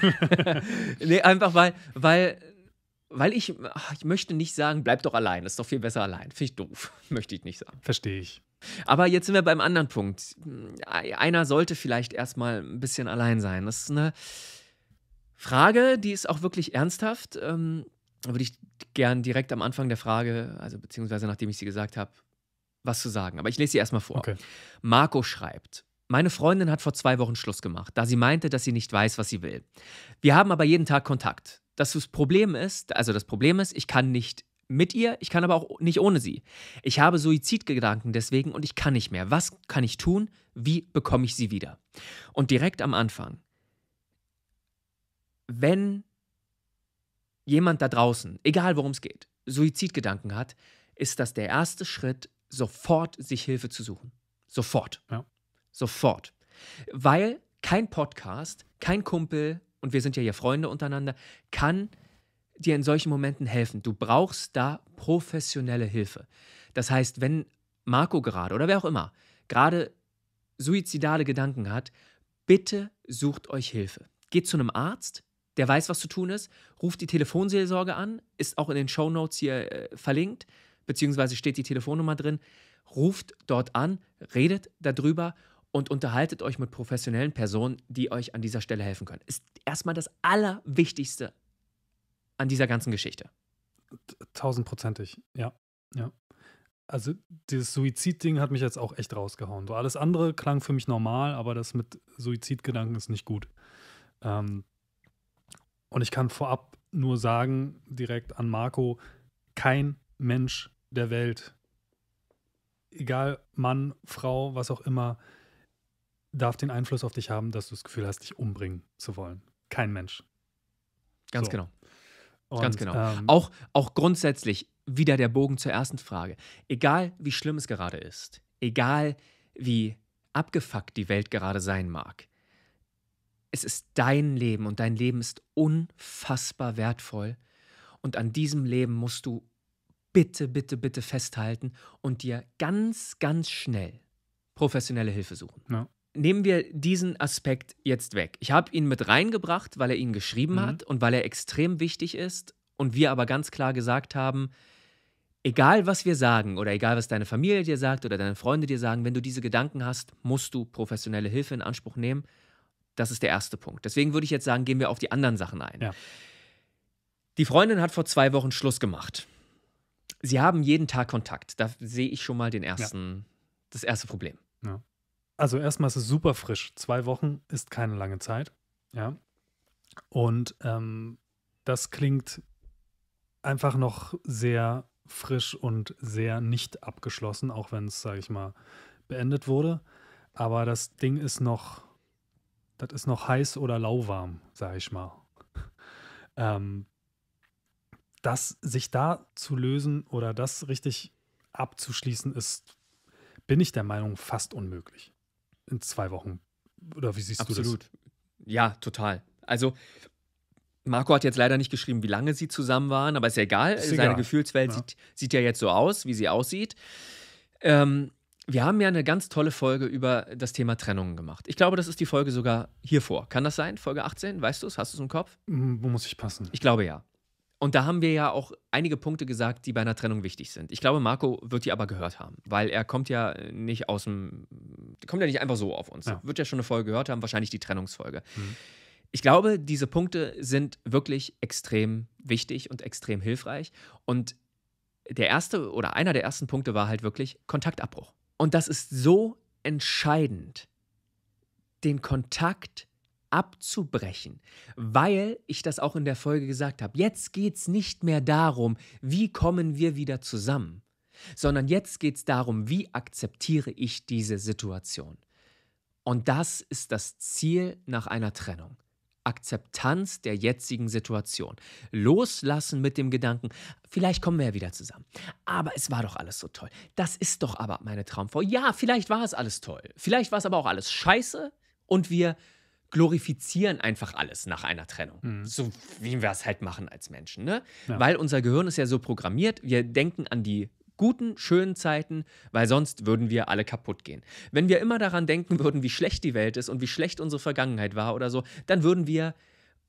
Speaker 1: nee, einfach weil, weil weil ich, ach, ich möchte nicht sagen, bleib doch allein, das ist doch viel besser allein. Finde ich doof, möchte ich nicht sagen. Verstehe ich. Aber jetzt sind wir beim anderen Punkt. Einer sollte vielleicht erstmal ein bisschen allein sein. Das ist eine Frage, die ist auch wirklich ernsthaft. Ähm, würde ich gern direkt am Anfang der Frage, also beziehungsweise nachdem ich sie gesagt habe, was zu sagen. Aber ich lese sie erstmal vor. Okay. Marco schreibt. Meine Freundin hat vor zwei Wochen Schluss gemacht, da sie meinte, dass sie nicht weiß, was sie will. Wir haben aber jeden Tag Kontakt dass das Problem ist, also das Problem ist, ich kann nicht mit ihr, ich kann aber auch nicht ohne sie. Ich habe Suizidgedanken deswegen und ich kann nicht mehr. Was kann ich tun? Wie bekomme ich sie wieder? Und direkt am Anfang, wenn jemand da draußen, egal worum es geht, Suizidgedanken hat, ist das der erste Schritt, sofort sich Hilfe zu suchen. Sofort. Ja. Sofort. Weil kein Podcast, kein Kumpel, und wir sind ja hier Freunde untereinander, kann dir in solchen Momenten helfen. Du brauchst da professionelle Hilfe. Das heißt, wenn Marco gerade oder wer auch immer gerade suizidale Gedanken hat, bitte sucht euch Hilfe. Geht zu einem Arzt, der weiß, was zu tun ist, ruft die Telefonseelsorge an, ist auch in den Show Notes hier äh, verlinkt, beziehungsweise steht die Telefonnummer drin, ruft dort an, redet darüber und unterhaltet euch mit professionellen Personen, die euch an dieser Stelle helfen können. Ist erstmal das Allerwichtigste an dieser ganzen Geschichte. Tausendprozentig,
Speaker 2: ja. ja. Also dieses Suizidding hat mich jetzt auch echt rausgehauen. So alles andere klang für mich normal, aber das mit Suizidgedanken ist nicht gut. Ähm, und ich kann vorab nur sagen, direkt an Marco, kein Mensch der Welt, egal Mann, Frau, was auch immer, darf den Einfluss auf dich haben, dass du das Gefühl hast, dich umbringen zu wollen. Kein Mensch. Ganz so. genau. Und, Ganz genau. Ähm,
Speaker 1: auch, auch grundsätzlich wieder der Bogen zur ersten Frage. Egal wie schlimm es gerade ist, egal wie abgefuckt die Welt gerade sein mag, es ist dein Leben und dein Leben ist unfassbar wertvoll. Und an diesem Leben musst du bitte, bitte, bitte festhalten und dir ganz, ganz schnell professionelle Hilfe suchen. Ja nehmen wir diesen Aspekt jetzt weg. Ich habe ihn mit reingebracht, weil er ihn geschrieben mhm. hat und weil er extrem wichtig ist und wir aber ganz klar gesagt haben, egal was wir sagen oder egal was deine Familie dir sagt oder deine Freunde dir sagen, wenn du diese Gedanken hast, musst du professionelle Hilfe in Anspruch nehmen. Das ist der erste Punkt. Deswegen würde ich jetzt sagen, gehen wir auf die anderen Sachen ein. Ja. Die Freundin hat vor zwei Wochen Schluss gemacht. Sie haben jeden Tag Kontakt. Da sehe ich schon mal den ersten, ja. das erste Problem.
Speaker 2: Also erstmal ist es super frisch. Zwei Wochen ist keine lange Zeit. Ja. Und ähm, das klingt einfach noch sehr frisch und sehr nicht abgeschlossen, auch wenn es, sage ich mal, beendet wurde. Aber das Ding ist noch, das ist noch heiß oder lauwarm, sage ich mal. ähm, das sich da zu lösen oder das richtig abzuschließen, ist, bin ich der Meinung, fast unmöglich in zwei Wochen. Oder wie siehst Absolut. du das?
Speaker 1: Absolut. Ja, total. Also, Marco hat jetzt leider nicht geschrieben, wie lange sie zusammen waren, aber ist ja egal. Ist Seine egal. Gefühlswelt ja. Sieht, sieht, ja jetzt so aus, wie sie aussieht. Ähm, wir haben ja eine ganz tolle Folge über das Thema Trennungen gemacht. Ich glaube, das ist die Folge sogar hier vor. Kann das sein? Folge 18? Weißt du es? Hast du es im Kopf? Hm, wo muss ich passen? Ich glaube ja. Und da haben wir ja auch einige Punkte gesagt, die bei einer Trennung wichtig sind. Ich glaube, Marco wird die aber gehört haben, weil er kommt ja nicht aus dem, kommt ja nicht einfach so auf uns. Ja. Wird ja schon eine Folge gehört haben, wahrscheinlich die Trennungsfolge. Mhm. Ich glaube, diese Punkte sind wirklich extrem wichtig und extrem hilfreich. Und der erste oder einer der ersten Punkte war halt wirklich Kontaktabbruch. Und das ist so entscheidend, den Kontakt abzubrechen, weil ich das auch in der Folge gesagt habe. Jetzt geht es nicht mehr darum, wie kommen wir wieder zusammen, sondern jetzt geht es darum, wie akzeptiere ich diese Situation. Und das ist das Ziel nach einer Trennung. Akzeptanz der jetzigen Situation. Loslassen mit dem Gedanken, vielleicht kommen wir ja wieder zusammen. Aber es war doch alles so toll. Das ist doch aber meine Traumfrau. Ja, vielleicht war es alles toll. Vielleicht war es aber auch alles scheiße und wir glorifizieren einfach alles nach einer Trennung. Mhm. So wie wir es halt machen als Menschen. Ne? Ja. Weil unser Gehirn ist ja so programmiert, wir denken an die guten, schönen Zeiten, weil sonst würden wir alle kaputt gehen. Wenn wir immer daran denken würden, wie schlecht die Welt ist und wie schlecht unsere Vergangenheit war oder so, dann würden wir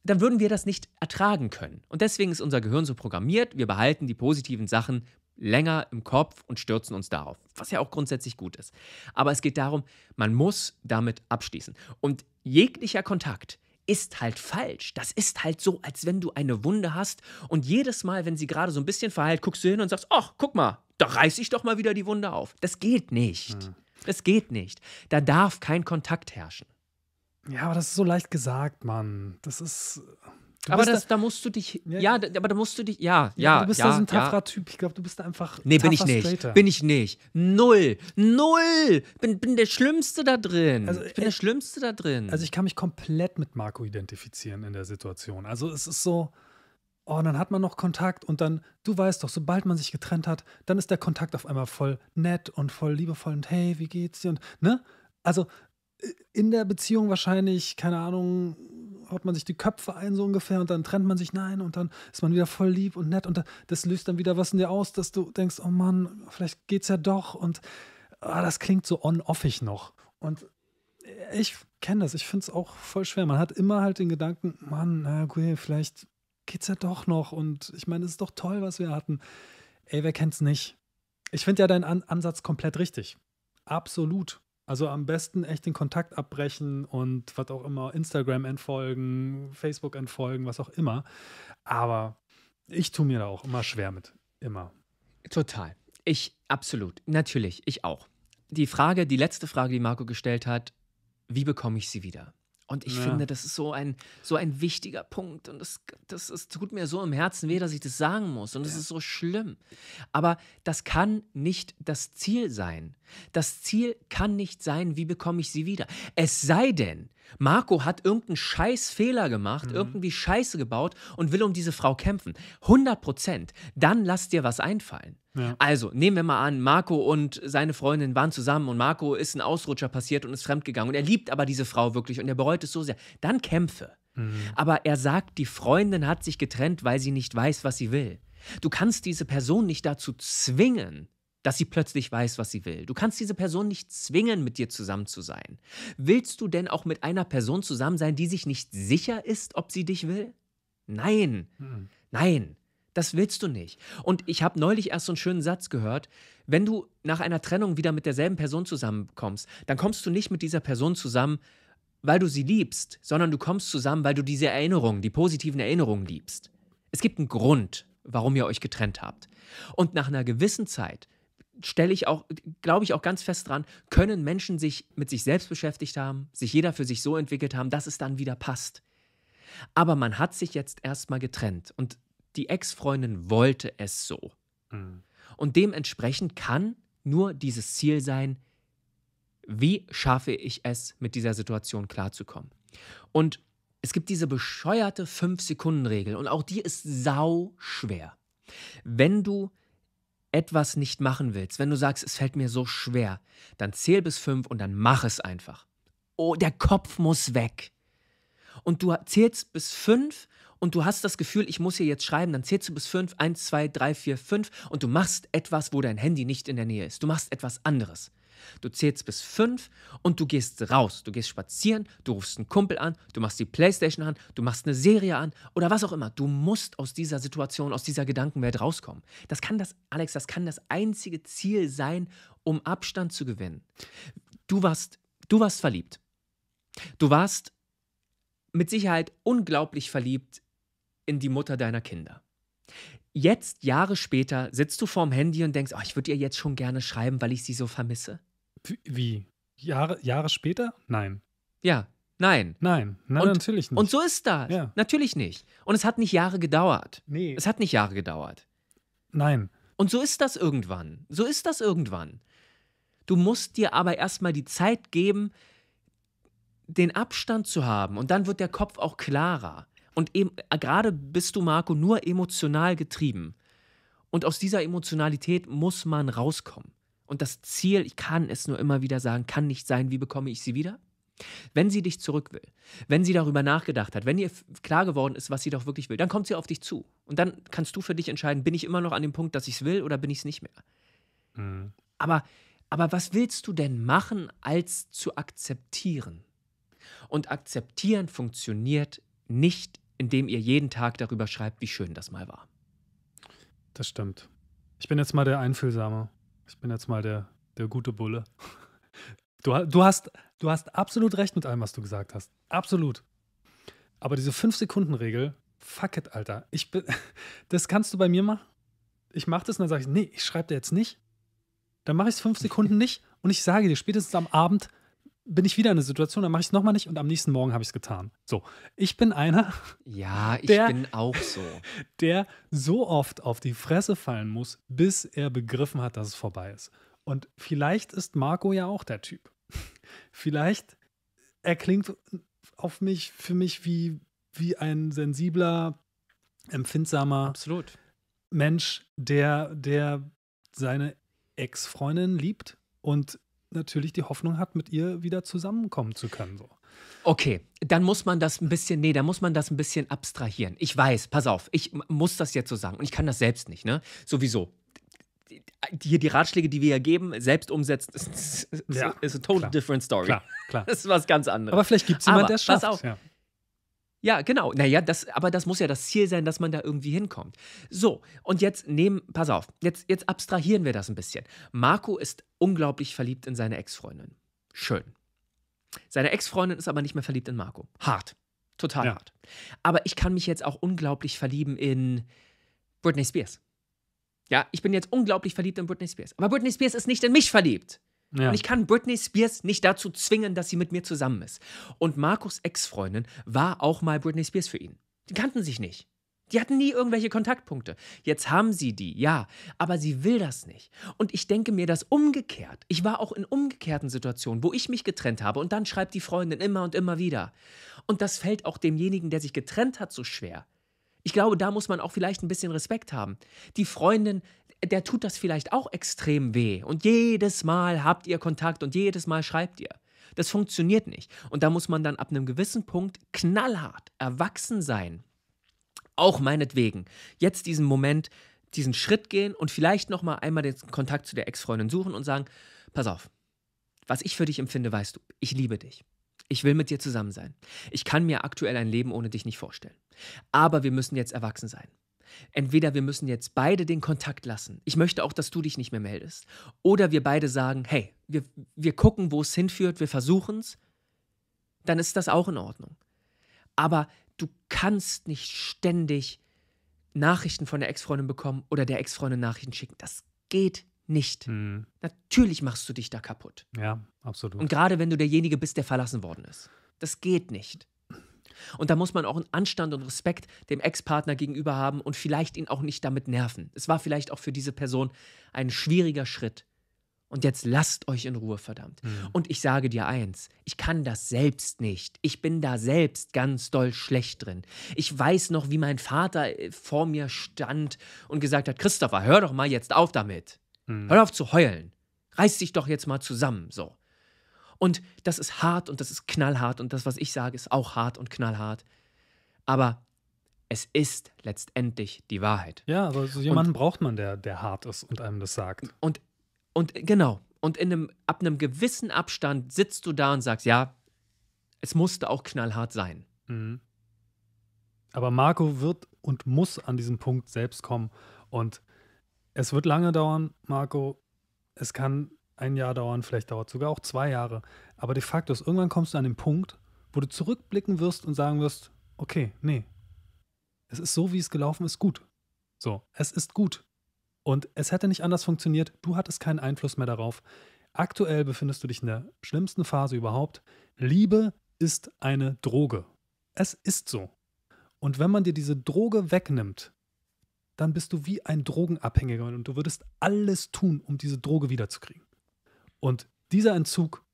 Speaker 1: dann würden wir das nicht ertragen können. Und deswegen ist unser Gehirn so programmiert, wir behalten die positiven Sachen länger im Kopf und stürzen uns darauf, was ja auch grundsätzlich gut ist. Aber es geht darum, man muss damit abschließen. Und jeglicher Kontakt ist halt falsch. Das ist halt so, als wenn du eine Wunde hast und jedes Mal, wenn sie gerade so ein bisschen verheilt, guckst du hin und sagst, ach, guck mal, da reiße ich doch mal wieder die Wunde auf. Das geht nicht. Hm. Das geht nicht. Da darf
Speaker 2: kein Kontakt herrschen. Ja, aber das ist so leicht gesagt, Mann. Das ist Du aber das,
Speaker 1: da, da, musst du dich, ja, ja, aber da musst du dich, ja, ja. Du bist ja, da so ein taffer ja. Typ. Ich glaube, du bist da einfach. Nee, bin ich nicht. Skater. Bin ich nicht. Null. Null. Bin, bin der Schlimmste da drin. Also, ich bin äh, der
Speaker 2: Schlimmste da drin. Also, ich kann mich komplett mit Marco identifizieren in der Situation. Also, es ist so. Oh, und dann hat man noch Kontakt und dann, du weißt doch, sobald man sich getrennt hat, dann ist der Kontakt auf einmal voll nett und voll liebevoll und hey, wie geht's dir? Und, ne? Also, äh, in der Beziehung wahrscheinlich, keine Ahnung, haut man sich die Köpfe ein so ungefähr und dann trennt man sich nein und dann ist man wieder voll lieb und nett und das löst dann wieder was in dir aus, dass du denkst, oh Mann, vielleicht geht's ja doch und ah, das klingt so on-offig noch. Und ich kenne das, ich finde es auch voll schwer. Man hat immer halt den Gedanken, Mann, na okay, vielleicht geht's ja doch noch und ich meine, es ist doch toll, was wir hatten. Ey, wer kennt's nicht? Ich finde ja deinen An Ansatz komplett richtig. Absolut. Also am besten echt den Kontakt abbrechen und was auch immer, Instagram entfolgen, Facebook entfolgen, was auch immer. Aber ich tue mir da auch immer schwer mit. Immer.
Speaker 1: Total. Ich, absolut. Natürlich, ich auch. Die Frage, die letzte Frage, die Marco gestellt hat, wie bekomme ich sie wieder? Und ich ja. finde, das ist so ein, so ein wichtiger Punkt. Und das, das, das tut mir so im Herzen weh, dass ich das sagen muss. Und es ja. ist so schlimm. Aber das kann nicht das Ziel sein. Das Ziel kann nicht sein, wie bekomme ich sie wieder. Es sei denn, Marco hat irgendeinen scheiß Fehler gemacht, mhm. irgendwie Scheiße gebaut und will um diese Frau kämpfen. 100 Prozent. Dann lass dir was einfallen. Ja. Also, nehmen wir mal an, Marco und seine Freundin waren zusammen und Marco ist ein Ausrutscher passiert und ist fremdgegangen und er liebt aber diese Frau wirklich und er bereut es so sehr. Dann kämpfe. Mhm. Aber er sagt, die Freundin hat sich getrennt, weil sie nicht weiß, was sie will. Du kannst diese Person nicht dazu zwingen, dass sie plötzlich weiß, was sie will. Du kannst diese Person nicht zwingen, mit dir zusammen zu sein. Willst du denn auch mit einer Person zusammen sein, die sich nicht sicher ist, ob sie dich will? Nein, hm. nein, das willst du nicht. Und ich habe neulich erst so einen schönen Satz gehört, wenn du nach einer Trennung wieder mit derselben Person zusammenkommst, dann kommst du nicht mit dieser Person zusammen, weil du sie liebst, sondern du kommst zusammen, weil du diese Erinnerungen, die positiven Erinnerungen liebst. Es gibt einen Grund, warum ihr euch getrennt habt. Und nach einer gewissen Zeit stelle ich auch, glaube ich auch ganz fest dran, können Menschen sich mit sich selbst beschäftigt haben, sich jeder für sich so entwickelt haben, dass es dann wieder passt. Aber man hat sich jetzt erstmal getrennt und die Ex-Freundin wollte es so. Mhm. Und dementsprechend kann nur dieses Ziel sein, wie schaffe ich es, mit dieser Situation klarzukommen. Und es gibt diese bescheuerte fünf sekunden regel und auch die ist sau schwer. Wenn du etwas nicht machen willst, wenn du sagst, es fällt mir so schwer, dann zähl bis fünf und dann mach es einfach. Oh, der Kopf muss weg. Und du zählst bis fünf und du hast das Gefühl, ich muss hier jetzt schreiben, dann zählst du bis fünf, eins, zwei, drei, vier, fünf und du machst etwas, wo dein Handy nicht in der Nähe ist. Du machst etwas anderes. Du zählst bis fünf und du gehst raus. Du gehst spazieren, du rufst einen Kumpel an, du machst die Playstation an, du machst eine Serie an oder was auch immer. Du musst aus dieser Situation, aus dieser Gedankenwelt rauskommen. Das kann das, Alex, das kann das einzige Ziel sein, um Abstand zu gewinnen. Du warst, du warst verliebt. Du warst mit Sicherheit unglaublich verliebt in die Mutter deiner Kinder jetzt, Jahre später, sitzt du vorm Handy und denkst, oh, ich würde ihr jetzt schon gerne schreiben, weil ich sie so vermisse? Wie? Jahre, Jahre später? Nein. Ja, Nein. Nein, nein, und, natürlich nicht. Und so ist das. Ja. Natürlich nicht. Und es hat nicht Jahre gedauert. Nee. Es hat nicht Jahre gedauert. Nein. Und so ist das irgendwann. So ist das irgendwann. Du musst dir aber erstmal die Zeit geben, den Abstand zu haben. Und dann wird der Kopf auch klarer. Und eben, äh, gerade bist du, Marco, nur emotional getrieben. Und aus dieser Emotionalität muss man rauskommen. Und das Ziel, ich kann es nur immer wieder sagen, kann nicht sein, wie bekomme ich sie wieder? Wenn sie dich zurück will, wenn sie darüber nachgedacht hat, wenn ihr klar geworden ist, was sie doch wirklich will, dann kommt sie auf dich zu. Und dann kannst du für dich entscheiden, bin ich immer noch an dem Punkt, dass ich es will oder bin ich es nicht mehr. Mhm. Aber, aber was willst du denn machen, als zu akzeptieren? Und akzeptieren funktioniert nicht indem ihr jeden
Speaker 2: Tag darüber schreibt, wie schön das mal war. Das stimmt. Ich bin jetzt mal der Einfühlsame. Ich bin jetzt mal der, der gute Bulle. Du, du, hast, du hast absolut recht mit allem, was du gesagt hast. Absolut. Aber diese 5-Sekunden-Regel, fuck it, Alter. Ich bin, das kannst du bei mir machen. Ich mache das und dann sage ich, nee, ich schreibe dir jetzt nicht. Dann mache ich es fünf Sekunden nicht und ich sage dir spätestens am Abend, bin ich wieder in eine Situation, dann mache ich es nochmal nicht und am nächsten Morgen habe ich es getan. So, ich bin einer. Ja, ich der, bin auch so. Der so oft auf die Fresse fallen muss, bis er begriffen hat, dass es vorbei ist. Und vielleicht ist Marco ja auch der Typ. Vielleicht er klingt auf mich, für mich wie, wie ein sensibler, empfindsamer Absolut. Mensch, der, der seine Ex-Freundin liebt und natürlich die Hoffnung hat, mit ihr wieder zusammenkommen zu können. So. Okay, dann muss man das ein bisschen, nee, dann muss man das ein bisschen abstrahieren.
Speaker 1: Ich weiß, pass auf, ich muss das jetzt so sagen und ich kann das selbst nicht, ne? Sowieso. Hier die Ratschläge, die wir ja geben, selbst umsetzen, ist, ist, ja, ist a total klar, different story. Klar, klar. Das ist was ganz anderes. Aber vielleicht gibt es jemanden, der es schafft. Pass auf, ja. Ja, genau. Naja, das, aber das muss ja das Ziel sein, dass man da irgendwie hinkommt. So, und jetzt nehmen, pass auf, jetzt, jetzt abstrahieren wir das ein bisschen. Marco ist unglaublich verliebt in seine Ex-Freundin. Schön. Seine Ex-Freundin ist aber nicht mehr verliebt in Marco. Hart. Total ja. hart. Aber ich kann mich jetzt auch unglaublich verlieben in Britney Spears. Ja, ich bin jetzt unglaublich verliebt in Britney Spears. Aber Britney Spears ist nicht in mich verliebt. Ja. Und ich kann Britney Spears nicht dazu zwingen, dass sie mit mir zusammen ist. Und Markus Ex-Freundin war auch mal Britney Spears für ihn. Die kannten sich nicht. Die hatten nie irgendwelche Kontaktpunkte. Jetzt haben sie die, ja, aber sie will das nicht. Und ich denke mir das umgekehrt. Ich war auch in umgekehrten Situationen, wo ich mich getrennt habe und dann schreibt die Freundin immer und immer wieder. Und das fällt auch demjenigen, der sich getrennt hat, so schwer. Ich glaube, da muss man auch vielleicht ein bisschen Respekt haben. Die Freundin der tut das vielleicht auch extrem weh. Und jedes Mal habt ihr Kontakt und jedes Mal schreibt ihr. Das funktioniert nicht. Und da muss man dann ab einem gewissen Punkt knallhart erwachsen sein. Auch meinetwegen. Jetzt diesen Moment, diesen Schritt gehen und vielleicht nochmal einmal den Kontakt zu der Ex-Freundin suchen und sagen, pass auf, was ich für dich empfinde, weißt du, ich liebe dich. Ich will mit dir zusammen sein. Ich kann mir aktuell ein Leben ohne dich nicht vorstellen. Aber wir müssen jetzt erwachsen sein entweder wir müssen jetzt beide den Kontakt lassen, ich möchte auch, dass du dich nicht mehr meldest, oder wir beide sagen, hey, wir, wir gucken, wo es hinführt, wir versuchen es, dann ist das auch in Ordnung. Aber du kannst nicht ständig Nachrichten von der Ex-Freundin bekommen oder der Ex-Freundin Nachrichten schicken. Das geht nicht. Hm. Natürlich machst du dich da kaputt.
Speaker 2: Ja, absolut. Und
Speaker 1: gerade wenn du derjenige bist, der verlassen worden ist. Das geht nicht. Und da muss man auch einen Anstand und Respekt dem Ex-Partner gegenüber haben und vielleicht ihn auch nicht damit nerven. Es war vielleicht auch für diese Person ein schwieriger Schritt. Und jetzt lasst euch in Ruhe, verdammt. Mhm. Und ich sage dir eins, ich kann das selbst nicht. Ich bin da selbst ganz doll schlecht drin. Ich weiß noch, wie mein Vater äh, vor mir stand und gesagt hat, Christopher, hör doch mal jetzt auf damit. Mhm. Hör auf zu heulen. Reiß dich doch jetzt mal zusammen, so. Und das ist hart und das ist knallhart und das, was ich sage, ist auch hart und knallhart. Aber es ist letztendlich die Wahrheit. Ja, aber so jemanden und, braucht man, der, der hart ist
Speaker 2: und einem das sagt.
Speaker 1: Und, und genau. Und in einem, ab einem gewissen Abstand sitzt du da und sagst,
Speaker 2: ja, es musste auch knallhart sein. Mhm. Aber Marco wird und muss an diesen Punkt selbst kommen. Und es wird lange dauern, Marco. Es kann ein Jahr dauern, vielleicht dauert sogar auch zwei Jahre. Aber de facto ist, irgendwann kommst du an den Punkt, wo du zurückblicken wirst und sagen wirst, okay, nee, es ist so, wie es gelaufen ist, gut. So, es ist gut. Und es hätte nicht anders funktioniert, du hattest keinen Einfluss mehr darauf. Aktuell befindest du dich in der schlimmsten Phase überhaupt. Liebe ist eine Droge. Es ist so. Und wenn man dir diese Droge wegnimmt, dann bist du wie ein Drogenabhängiger und du würdest alles tun, um diese Droge wiederzukriegen. Und dieser Entzug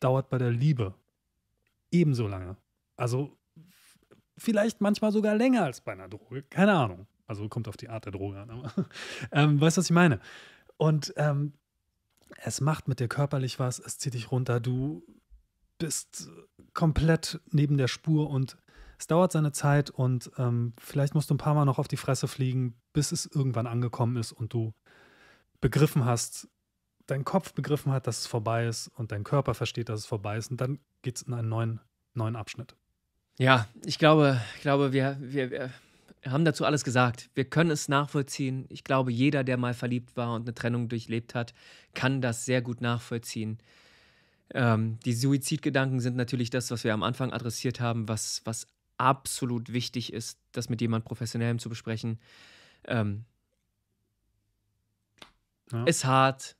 Speaker 2: dauert bei der Liebe ebenso lange. Also vielleicht manchmal sogar länger als bei einer Droge. Keine Ahnung. Also kommt auf die Art der Droge an. Aber, ähm, weißt du, was ich meine? Und ähm, es macht mit dir körperlich was, es zieht dich runter, du bist komplett neben der Spur und es dauert seine Zeit und ähm, vielleicht musst du ein paar Mal noch auf die Fresse fliegen, bis es irgendwann angekommen ist und du begriffen hast, dein Kopf begriffen hat, dass es vorbei ist und dein Körper versteht, dass es vorbei ist und dann geht es in einen neuen, neuen Abschnitt.
Speaker 1: Ja, ich glaube, ich glaube wir, wir, wir haben dazu alles gesagt. Wir können es nachvollziehen. Ich glaube, jeder, der mal verliebt war und eine Trennung durchlebt hat, kann das sehr gut nachvollziehen. Ähm, die Suizidgedanken sind natürlich das, was wir am Anfang adressiert haben, was, was absolut wichtig ist, das mit jemandem Professionellem zu besprechen. Ähm, ja. Ist hart,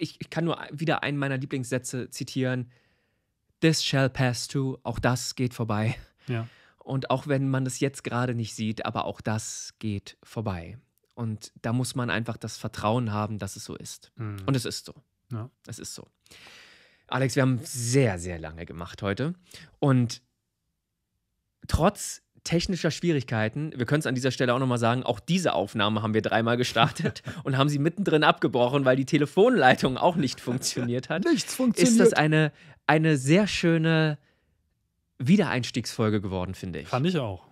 Speaker 1: ich, ich kann nur wieder einen meiner Lieblingssätze zitieren. This shall pass too. Auch das geht vorbei. Ja. Und auch wenn man das jetzt gerade nicht sieht, aber auch das geht vorbei. Und da muss man einfach das Vertrauen haben, dass es so ist. Mhm. Und es ist so. Ja. Es ist so. Alex, wir haben sehr, sehr lange gemacht heute. Und trotz technischer Schwierigkeiten. Wir können es an dieser Stelle auch nochmal sagen, auch diese Aufnahme haben wir dreimal gestartet und haben sie mittendrin abgebrochen, weil die Telefonleitung auch nicht funktioniert hat. Nichts funktioniert. Ist das eine, eine sehr schöne Wiedereinstiegsfolge geworden, finde ich. Fand ich auch.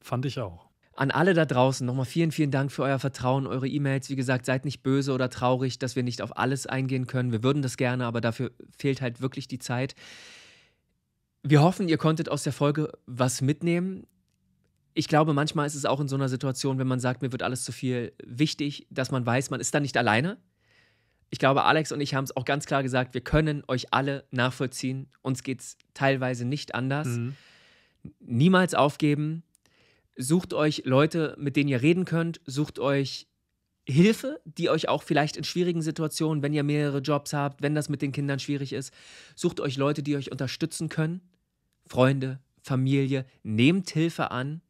Speaker 1: Fand ich auch. An alle da draußen nochmal vielen, vielen Dank für euer Vertrauen, eure E-Mails. Wie gesagt, seid nicht böse oder traurig, dass wir nicht auf alles eingehen können. Wir würden das gerne, aber dafür fehlt halt wirklich die Zeit. Wir hoffen, ihr konntet aus der Folge was mitnehmen ich glaube, manchmal ist es auch in so einer Situation, wenn man sagt, mir wird alles zu viel wichtig, dass man weiß, man ist da nicht alleine. Ich glaube, Alex und ich haben es auch ganz klar gesagt, wir können euch alle nachvollziehen. Uns geht es teilweise nicht anders. Mhm. Niemals aufgeben. Sucht euch Leute, mit denen ihr reden könnt. Sucht euch Hilfe, die euch auch vielleicht in schwierigen Situationen, wenn ihr mehrere Jobs habt, wenn das mit den Kindern schwierig ist, sucht euch Leute, die euch unterstützen können. Freunde, Familie, nehmt Hilfe an.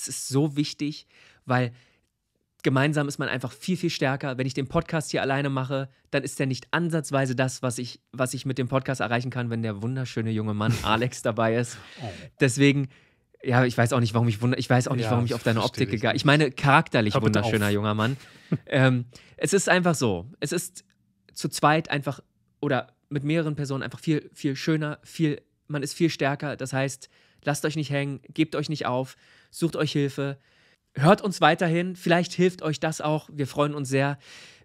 Speaker 1: Es ist so wichtig, weil gemeinsam ist man einfach viel, viel stärker. Wenn ich den Podcast hier alleine mache, dann ist der nicht ansatzweise das, was ich, was ich mit dem Podcast erreichen kann, wenn der wunderschöne junge Mann Alex dabei ist. Oh. Deswegen, ja, ich weiß auch nicht, warum ich ich weiß auch nicht, ja, warum ich auf deine Optik gegangen. Ich meine, charakterlich Hör wunderschöner auf. junger Mann. ähm, es ist einfach so. Es ist zu zweit einfach oder mit mehreren Personen einfach viel, viel schöner, viel, man ist viel stärker. Das heißt, lasst euch nicht hängen, gebt euch nicht auf sucht euch Hilfe, hört uns weiterhin, vielleicht hilft euch das auch, wir freuen uns sehr.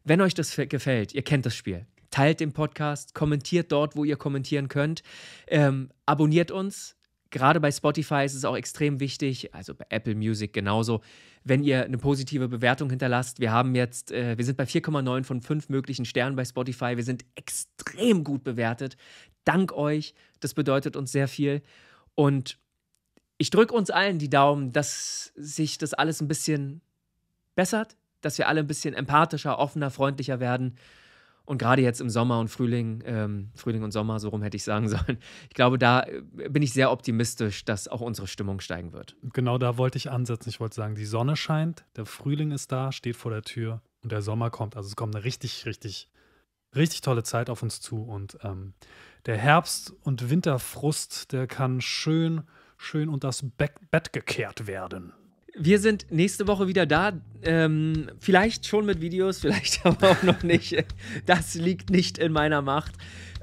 Speaker 1: Wenn euch das gefällt, ihr kennt das Spiel, teilt den Podcast, kommentiert dort, wo ihr kommentieren könnt, ähm, abonniert uns. Gerade bei Spotify ist es auch extrem wichtig, also bei Apple Music genauso, wenn ihr eine positive Bewertung hinterlasst. Wir haben jetzt, äh, wir sind bei 4,9 von 5 möglichen Sternen bei Spotify. Wir sind extrem gut bewertet. Dank euch. Das bedeutet uns sehr viel. Und ich drücke uns allen die Daumen, dass sich das alles ein bisschen bessert, dass wir alle ein bisschen empathischer, offener, freundlicher werden. Und gerade jetzt im Sommer und Frühling, ähm, Frühling und Sommer, so rum hätte ich sagen sollen. Ich glaube, da äh, bin ich sehr optimistisch, dass auch unsere Stimmung steigen wird.
Speaker 2: Genau da wollte ich ansetzen. Ich wollte sagen, die Sonne scheint, der Frühling ist da, steht vor der Tür und der Sommer kommt. Also es kommt eine richtig, richtig, richtig tolle Zeit auf uns zu. Und ähm, der Herbst- und Winterfrust, der kann schön schön und das Bett gekehrt werden. Wir
Speaker 1: sind nächste Woche wieder da. Ähm, vielleicht schon mit Videos, vielleicht aber auch noch nicht. Das liegt nicht in meiner Macht.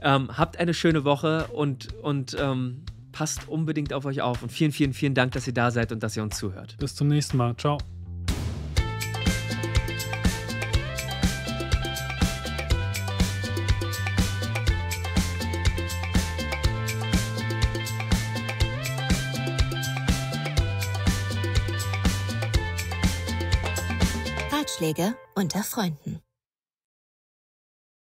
Speaker 1: Ähm, habt eine schöne Woche und, und ähm, passt unbedingt auf euch auf. Und vielen, vielen, vielen Dank, dass ihr da seid und dass ihr uns zuhört.
Speaker 2: Bis zum nächsten Mal. Ciao. Pflege unter Freunden.